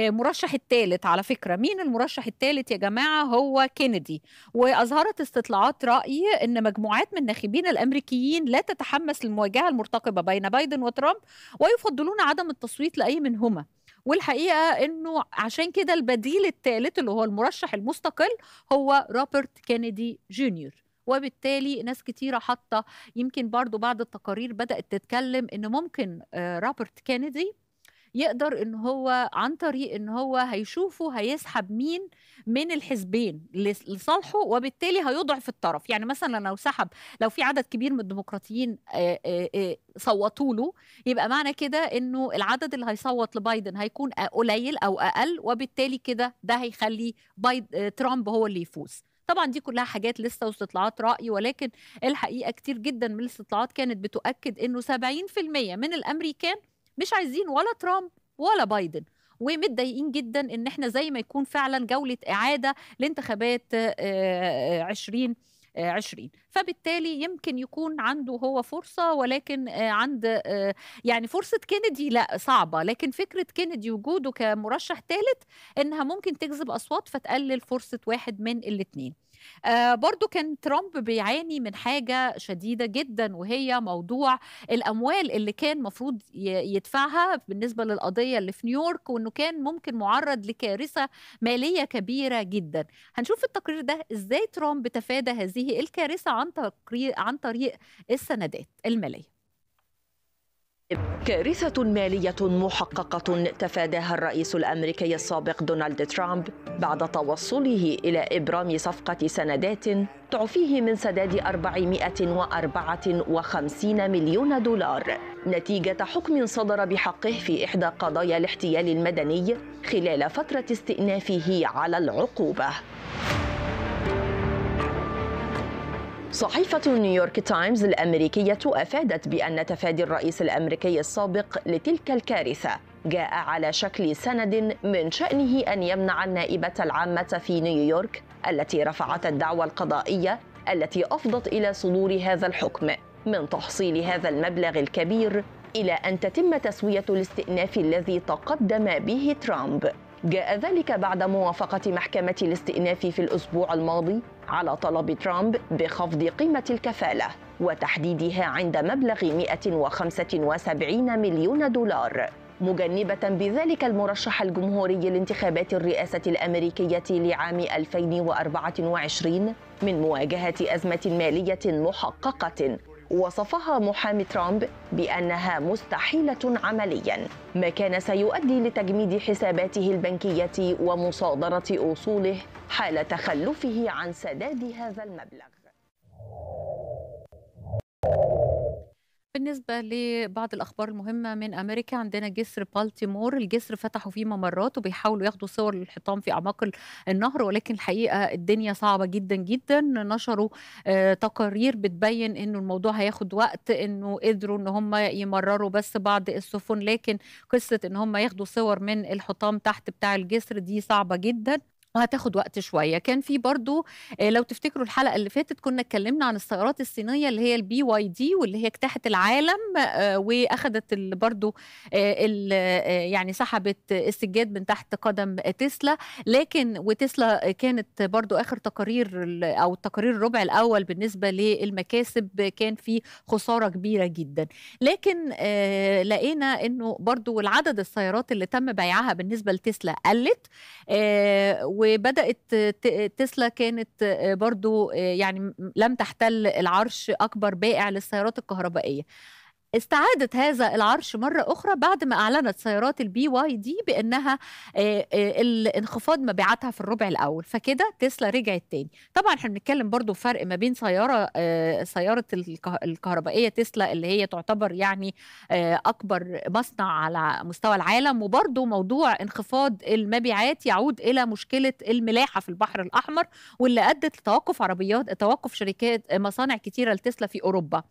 [SPEAKER 1] المرشح آه، الثالث على فكره مين المرشح الثالث يا جماعه هو كينيدي واظهرت استطلاعات راي ان مجموعات من الناخبين الامريكيين لا تتحمس للمواجهه المرتقبه بين بايدن وترامب ويفضلون عدم التصويت لاي منهما والحقيقه انه عشان كده البديل الثالث اللي هو المرشح المستقل هو روبرت كينيدي جونيور وبالتالي ناس كتيرة حتى يمكن برضو بعض التقارير بدأت تتكلم إن ممكن آه، روبرت كينيدي يقدر ان هو عن طريق ان هو هيشوفه هيسحب مين من الحزبين لصالحه وبالتالي هيضعف الطرف يعني مثلا لو سحب لو في عدد كبير من الديمقراطيين صوتوا له يبقى معنى كده انه العدد اللي هيصوت لبايدن هيكون قليل او اقل وبالتالي كده ده هيخلي بايد ترامب هو اللي يفوز طبعا دي كلها حاجات لسه واستطلاعات راي ولكن الحقيقه كتير جدا من الاستطلاعات كانت بتؤكد انه 70% من الامريكان مش عايزين ولا ترامب ولا بايدن ومتضايقين جدا ان احنا زي ما يكون فعلا جوله اعاده لانتخابات 20 آه، 20 آه، آه، فبالتالي يمكن يكون عنده هو فرصة ولكن عند يعني فرصة كينيدي لا صعبة لكن فكرة كينيدي وجوده كمرشح ثالث إنها ممكن تجذب أصوات فتقلل فرصة واحد من الاثنين آه برضو كان ترامب بيعاني من حاجة شديدة جدا وهي موضوع الأموال اللي كان مفروض يدفعها بالنسبة للقضية اللي في نيويورك وأنه كان ممكن معرض لكارثة مالية كبيرة جدا هنشوف التقرير ده إزاي ترامب تفادى هذه الكارثة عن, عن طريق
[SPEAKER 4] السندات المالية كارثة مالية محققة تفاداها الرئيس الأمريكي السابق دونالد ترامب بعد توصله إلى إبرام صفقة سندات تعفيه من سداد 454 مليون دولار نتيجة حكم صدر بحقه في إحدى قضايا الاحتيال المدني خلال فترة استئنافه على العقوبة صحيفة نيويورك تايمز الأمريكية أفادت بأن تفادي الرئيس الأمريكي السابق لتلك الكارثة جاء على شكل سند من شأنه أن يمنع النائبة العامة في نيويورك التي رفعت الدعوى القضائية التي أفضت إلى صدور هذا الحكم من تحصيل هذا المبلغ الكبير إلى أن تتم تسوية الاستئناف الذي تقدم به ترامب جاء ذلك بعد موافقة محكمة الاستئناف في الأسبوع الماضي على طلب ترامب بخفض قيمة الكفالة وتحديدها عند مبلغ 175 مليون دولار مجنبة بذلك المرشح الجمهوري لانتخابات الرئاسة الأمريكية لعام 2024 من مواجهة أزمة مالية محققة وصفها محامي ترامب بأنها مستحيلة عمليا ما كان سيؤدي لتجميد حساباته البنكية ومصادرة أصوله حال تخلفه عن سداد هذا المبلغ
[SPEAKER 1] بالنسبة لبعض الأخبار المهمة من أمريكا عندنا جسر بالتيمور الجسر فتحوا فيه ممرات وبيحاولوا ياخدوا صور للحطام في أعماق النهر ولكن الحقيقة الدنيا صعبة جدا جدا نشروا آه، تقارير بتبين إنه الموضوع هياخد وقت إنه قدروا إن هم يمرروا بس بعض السفن لكن قصة إن هم ياخدوا صور من الحطام تحت بتاع الجسر دي صعبة جدا وهتاخد وقت شوية كان في برضو آه، لو تفتكروا الحلقة اللي فاتت كنا اتكلمنا عن السيارات الصينية اللي هي البي واي دي واللي هي اجتاحت العالم آه، واخدت برضو آه، يعني سحبت السجاد من تحت قدم تسلا لكن وتسلا كانت برضو اخر تقارير او التقارير الربع الاول بالنسبة للمكاسب كان في خسارة كبيرة جدا لكن لقينا انه برضو العدد السيارات اللي تم بيعها بالنسبة لتسلا قلت وبدات تسلا كانت آه، برضو آه، يعني لم تحتل العرش اكبر بائع للسيارات الكهربائيه استعادت هذا العرش مرة أخرى بعد ما أعلنت سيارات البي واي دي بأنها آه، آه، الانخفاض مبيعاتها في الربع الأول فكده تسلا رجعت تاني طبعا احنا بنتكلم برضو فرق ما بين سيارة آه، سيارة الكهربائية تسلا اللي هي تعتبر يعني أكبر مصنع على مستوى العالم وبرضو موضوع انخفاض المبيعات يعود إلى مشكلة الملاحة في البحر الأحمر واللي أدت لتوقف عربيات توقف شركات مصانع كتيرة لتسلا في أوروبا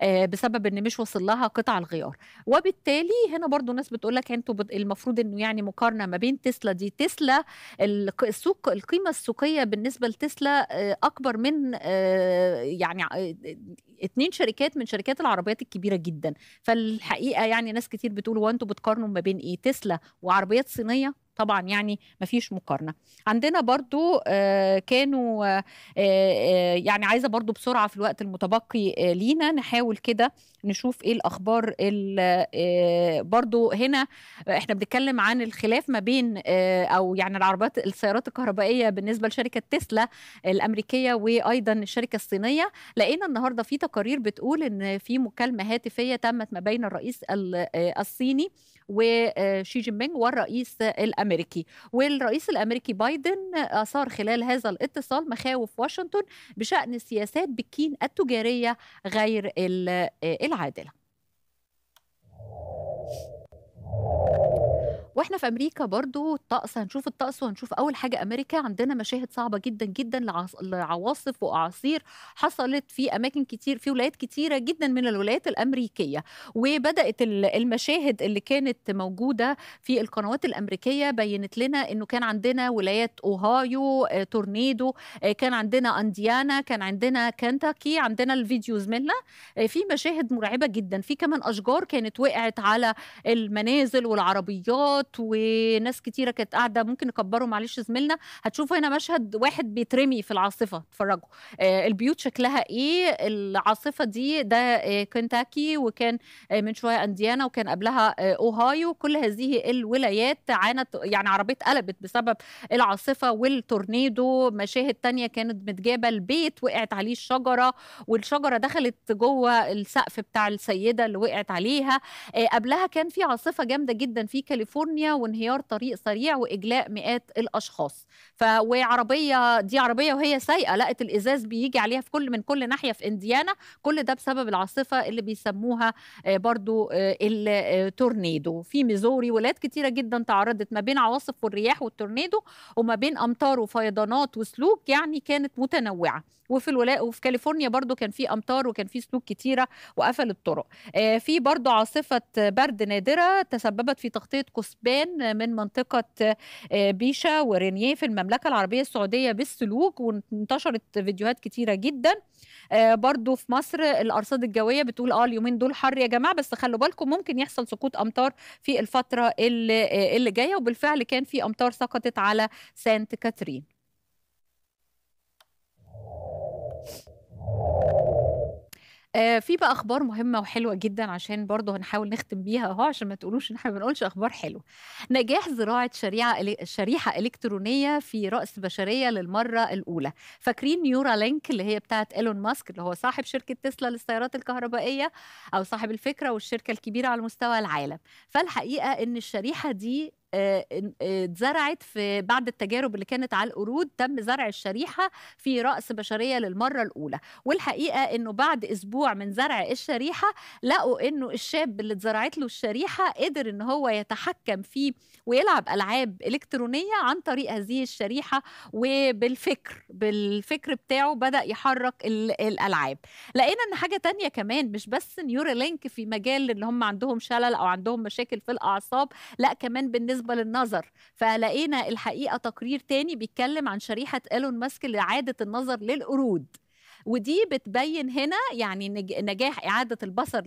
[SPEAKER 1] آه، بسبب ان مش وصل لها قطع الغيار وبالتالي هنا برضو ناس بتقول لك انتوا المفروض انه يعني مقارنه ما بين تسلا دي تسلا السوق القيمه السوقيه بالنسبه لتسلا آه، اكبر من آه، يعني اتنين شركات من شركات العربيات الكبيره جدا فالحقيقه يعني ناس كتير بتقول هو بتقارنوا ما بين ايه تسلا وعربيات صينيه طبعا يعني ما فيش مقارنه عندنا برضو آه، كانوا آه، آه، يعني عايزه برضو بسرعه في الوقت المتبقي لينا نحاول كده نشوف ايه الاخبار برضو هنا احنا بنتكلم عن الخلاف ما بين او يعني العربيات السيارات الكهربائيه بالنسبه لشركه تسلا الامريكيه وايضا الشركه الصينيه لقينا النهارده في تقارير بتقول ان في مكالمه هاتفيه تمت ما بين الرئيس الصيني وشي جين بينغ والرئيس الامريكي والرئيس الامريكي بايدن اثار خلال هذا الاتصال مخاوف واشنطن بشان سياسات بكين التجاريه غير آه، العادله واحنا في امريكا برضو الطقس هنشوف الطقس وهنشوف اول حاجه امريكا عندنا مشاهد صعبه جدا جدا لعواصف واعاصير حصلت في اماكن كتير في ولايات كتيره جدا من الولايات الامريكيه وبدات المشاهد اللي كانت موجوده في القنوات الامريكيه بينت لنا انه كان عندنا ولايات اوهايو آه، تورنيدو آه، كان عندنا انديانا كان عندنا كنتاكي عندنا الفيديوز منها آه، في مشاهد مرعبه جدا في كمان اشجار كانت وقعت على المنازل والعربيات صوت وناس كتيره كانت قاعده ممكن نكبره معلش زميلنا هتشوفوا هنا مشهد واحد بيترمي في العاصفه اتفرجوا آه البيوت شكلها ايه العاصفه دي ده آه كنتاكي وكان آه من شويه انديانا وكان قبلها آه اوهايو كل هذه الولايات عانت يعني عربيه قلبت بسبب العاصفه والتورنيدو مشاهد تانية كانت متجابه البيت وقعت عليه الشجره والشجره دخلت جوه السقف بتاع السيده اللي وقعت عليها آه قبلها كان في عاصفه جامده جدا في كاليفورنيا رميه وانهيار طريق سريع واجلاء مئات الاشخاص ف وعربيه دي عربيه وهي سايقه لقت الازاز بيجي عليها في كل من كل ناحيه في انديانا كل ده بسبب العاصفه اللي بيسموها آه، برضو آه، التورنيدو آه، في ميزوري ولايات كتيره جدا تعرضت ما بين عواصف والرياح والتورنيدو وما بين امطار وفيضانات وسلوك يعني كانت متنوعه وفي الولاء وفي كاليفورنيا برضو كان في امطار وكان في سلوك كتيره وقفل الطرق آه، في برضو عاصفه برد نادره تسببت في تغطيه كثبان من منطقه آه، بيشا ورينيه في المملكه العربيه السعوديه بالسلوك وانتشرت فيديوهات كتيره جدا آه، برضو في مصر الارصاد الجويه بتقول اه اليومين دول حر يا جماعه بس خلوا بالكم ممكن يحصل سقوط امطار في الفتره اللي اللي جايه وبالفعل كان في امطار سقطت على سانت كاترين آه في بقى اخبار مهمه وحلوه جدا عشان برضه هنحاول نختم بيها اهو عشان ما تقولوش ان احنا ما بنقولش اخبار حلوه نجاح زراعه شريعه شريحه الكترونيه في راس بشريه للمره الاولى فاكرين نيورا لينك اللي هي بتاعه ايلون ماسك اللي هو صاحب شركه تسلا للسيارات الكهربائيه او صاحب الفكره والشركه الكبيره على مستوى العالم فالحقيقه ان الشريحه دي آه، آه، اتزرعت في بعد التجارب اللي كانت على القرود تم زرع الشريحه في راس بشريه للمره الاولى والحقيقه انه بعد اسبوع من زرع الشريحه لقوا انه الشاب اللي اتزرعت له الشريحه قدر ان هو يتحكم فيه ويلعب العاب الكترونيه عن طريق هذه الشريحه وبالفكر بالفكر بتاعه بدا يحرك الالعاب لقينا ان حاجه تانية كمان مش بس نيورالينك في مجال اللي هم عندهم شلل او عندهم مشاكل في الاعصاب لا كمان بالنسبه يقبل النظر فلقينا الحقيقه تقرير تاني بيتكلم عن شريحه ايلون ماسك لاعاده النظر للقرود ودي بتبين هنا يعني نجاح اعاده البصر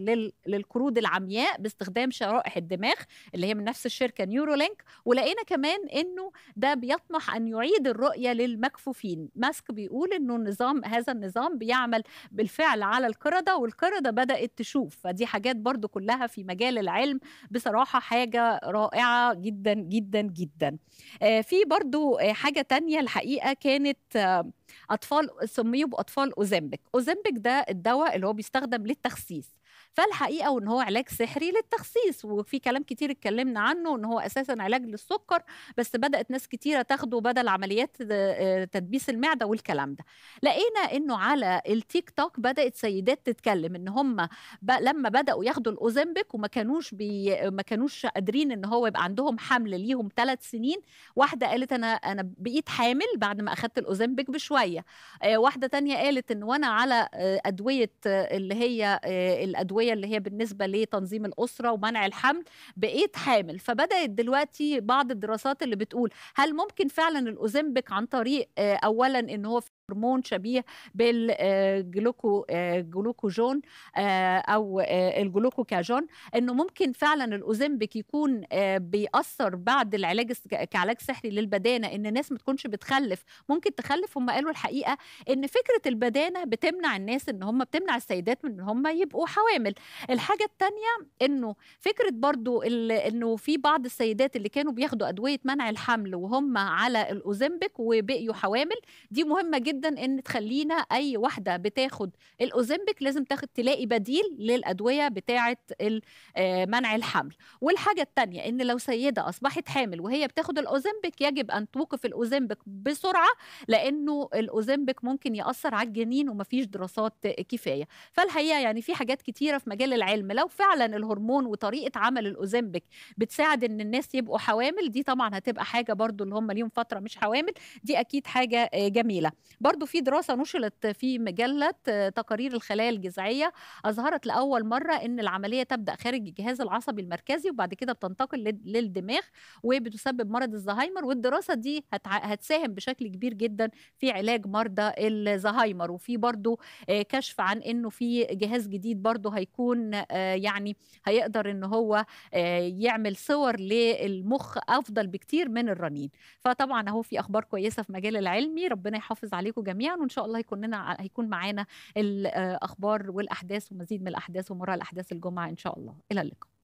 [SPEAKER 1] للقرود العمياء باستخدام شرائح الدماغ اللي هي من نفس الشركه نيورولينك ولقينا كمان انه ده بيطمح ان يعيد الرؤيه للمكفوفين ماسك بيقول انه النظام هذا النظام بيعمل بالفعل على القرده والقرده بدات تشوف فدي حاجات برضو كلها في مجال العلم بصراحه حاجه رائعه جدا جدا جدا آه، في برضو آه، حاجه تانية الحقيقه كانت آه، اطفال سميه باطفال اوزمبك اوزمبك ده الدواء اللي هو بيستخدم للتخسيس فالحقيقه وان هو علاج سحري للتخسيس وفي كلام كتير اتكلمنا عنه ان هو اساسا علاج للسكر بس بدات ناس كتيره تاخده بدل عمليات آه، تدبيس المعده والكلام ده لقينا انه على التيك توك بدات سيدات تتكلم ان هم لما بداوا ياخدوا الاوزمبيك وما كانوش بي ما كانوش قادرين ان هو يبقى عندهم حمل ليهم ثلاث سنين واحده قالت انا انا بقيت حامل بعد ما اخدت الاوزمبيك بشويه آه، واحده تانية قالت ان وانا على آه، ادويه اللي هي الادويه الوقايه اللي هي بالنسبه لتنظيم الاسره ومنع الحمل بقيت حامل فبدات دلوقتي بعض الدراسات اللي بتقول هل ممكن فعلا الاوزمبيك عن طريق آه، اولا ان هو هرمون شبيه بالجلوكوجون آه، آه، آه، او الجلوكوكاجون انه ممكن فعلا الاوزمبيك يكون بيأثر بعد العلاج كعلاج سحري للبدانه ان الناس ما تكونش بتخلف ممكن تخلف هم قالوا الحقيقه ان فكره البدانه بتمنع الناس ان هم بتمنع السيدات من ان هم يبقوا حوامل الحاجه الثانيه انه فكره برضو انه في بعض السيدات اللي كانوا بياخدوا ادويه منع الحمل وهم على الاوزمبيك وبقيوا حوامل دي مهمه جدا جدا ان تخلينا اي واحده بتاخد الاوزمبيك لازم تاخد تلاقي بديل للادويه بتاعه آه، منع الحمل والحاجه الثانيه ان لو سيده اصبحت حامل وهي بتاخد الاوزمبيك يجب ان توقف الاوزمبيك بسرعه لانه الاوزمبيك ممكن ياثر على الجنين ومفيش دراسات كفايه فالحقيقه يعني في حاجات كتيره في مجال العلم لو فعلا الهرمون وطريقه عمل الاوزمبيك بتساعد ان الناس يبقوا حوامل دي طبعا هتبقى حاجه برضو اللي هم ليهم فتره مش حوامل دي اكيد حاجه آه، جميله برضو في دراسة نشرت في مجلة تقارير الخلايا الجذعية أظهرت لأول مرة أن العملية تبدأ خارج الجهاز العصبي المركزي وبعد كده بتنتقل للدماغ وبتسبب مرض الزهايمر والدراسة دي هتساهم بشكل كبير جدا في علاج مرضى الزهايمر وفي برضو آه، كشف عن أنه في جهاز جديد برضو هيكون آه، يعني هيقدر أن هو آه، يعمل صور للمخ أفضل بكتير من الرنين فطبعا أهو في أخبار كويسة في مجال العلمي ربنا يحافظ عليكم بيكم جميعا وان شاء الله هيكون لنا هيكون معانا الاخبار آه، والاحداث ومزيد من الاحداث ومرة الاحداث الجمعه ان شاء الله الى اللقاء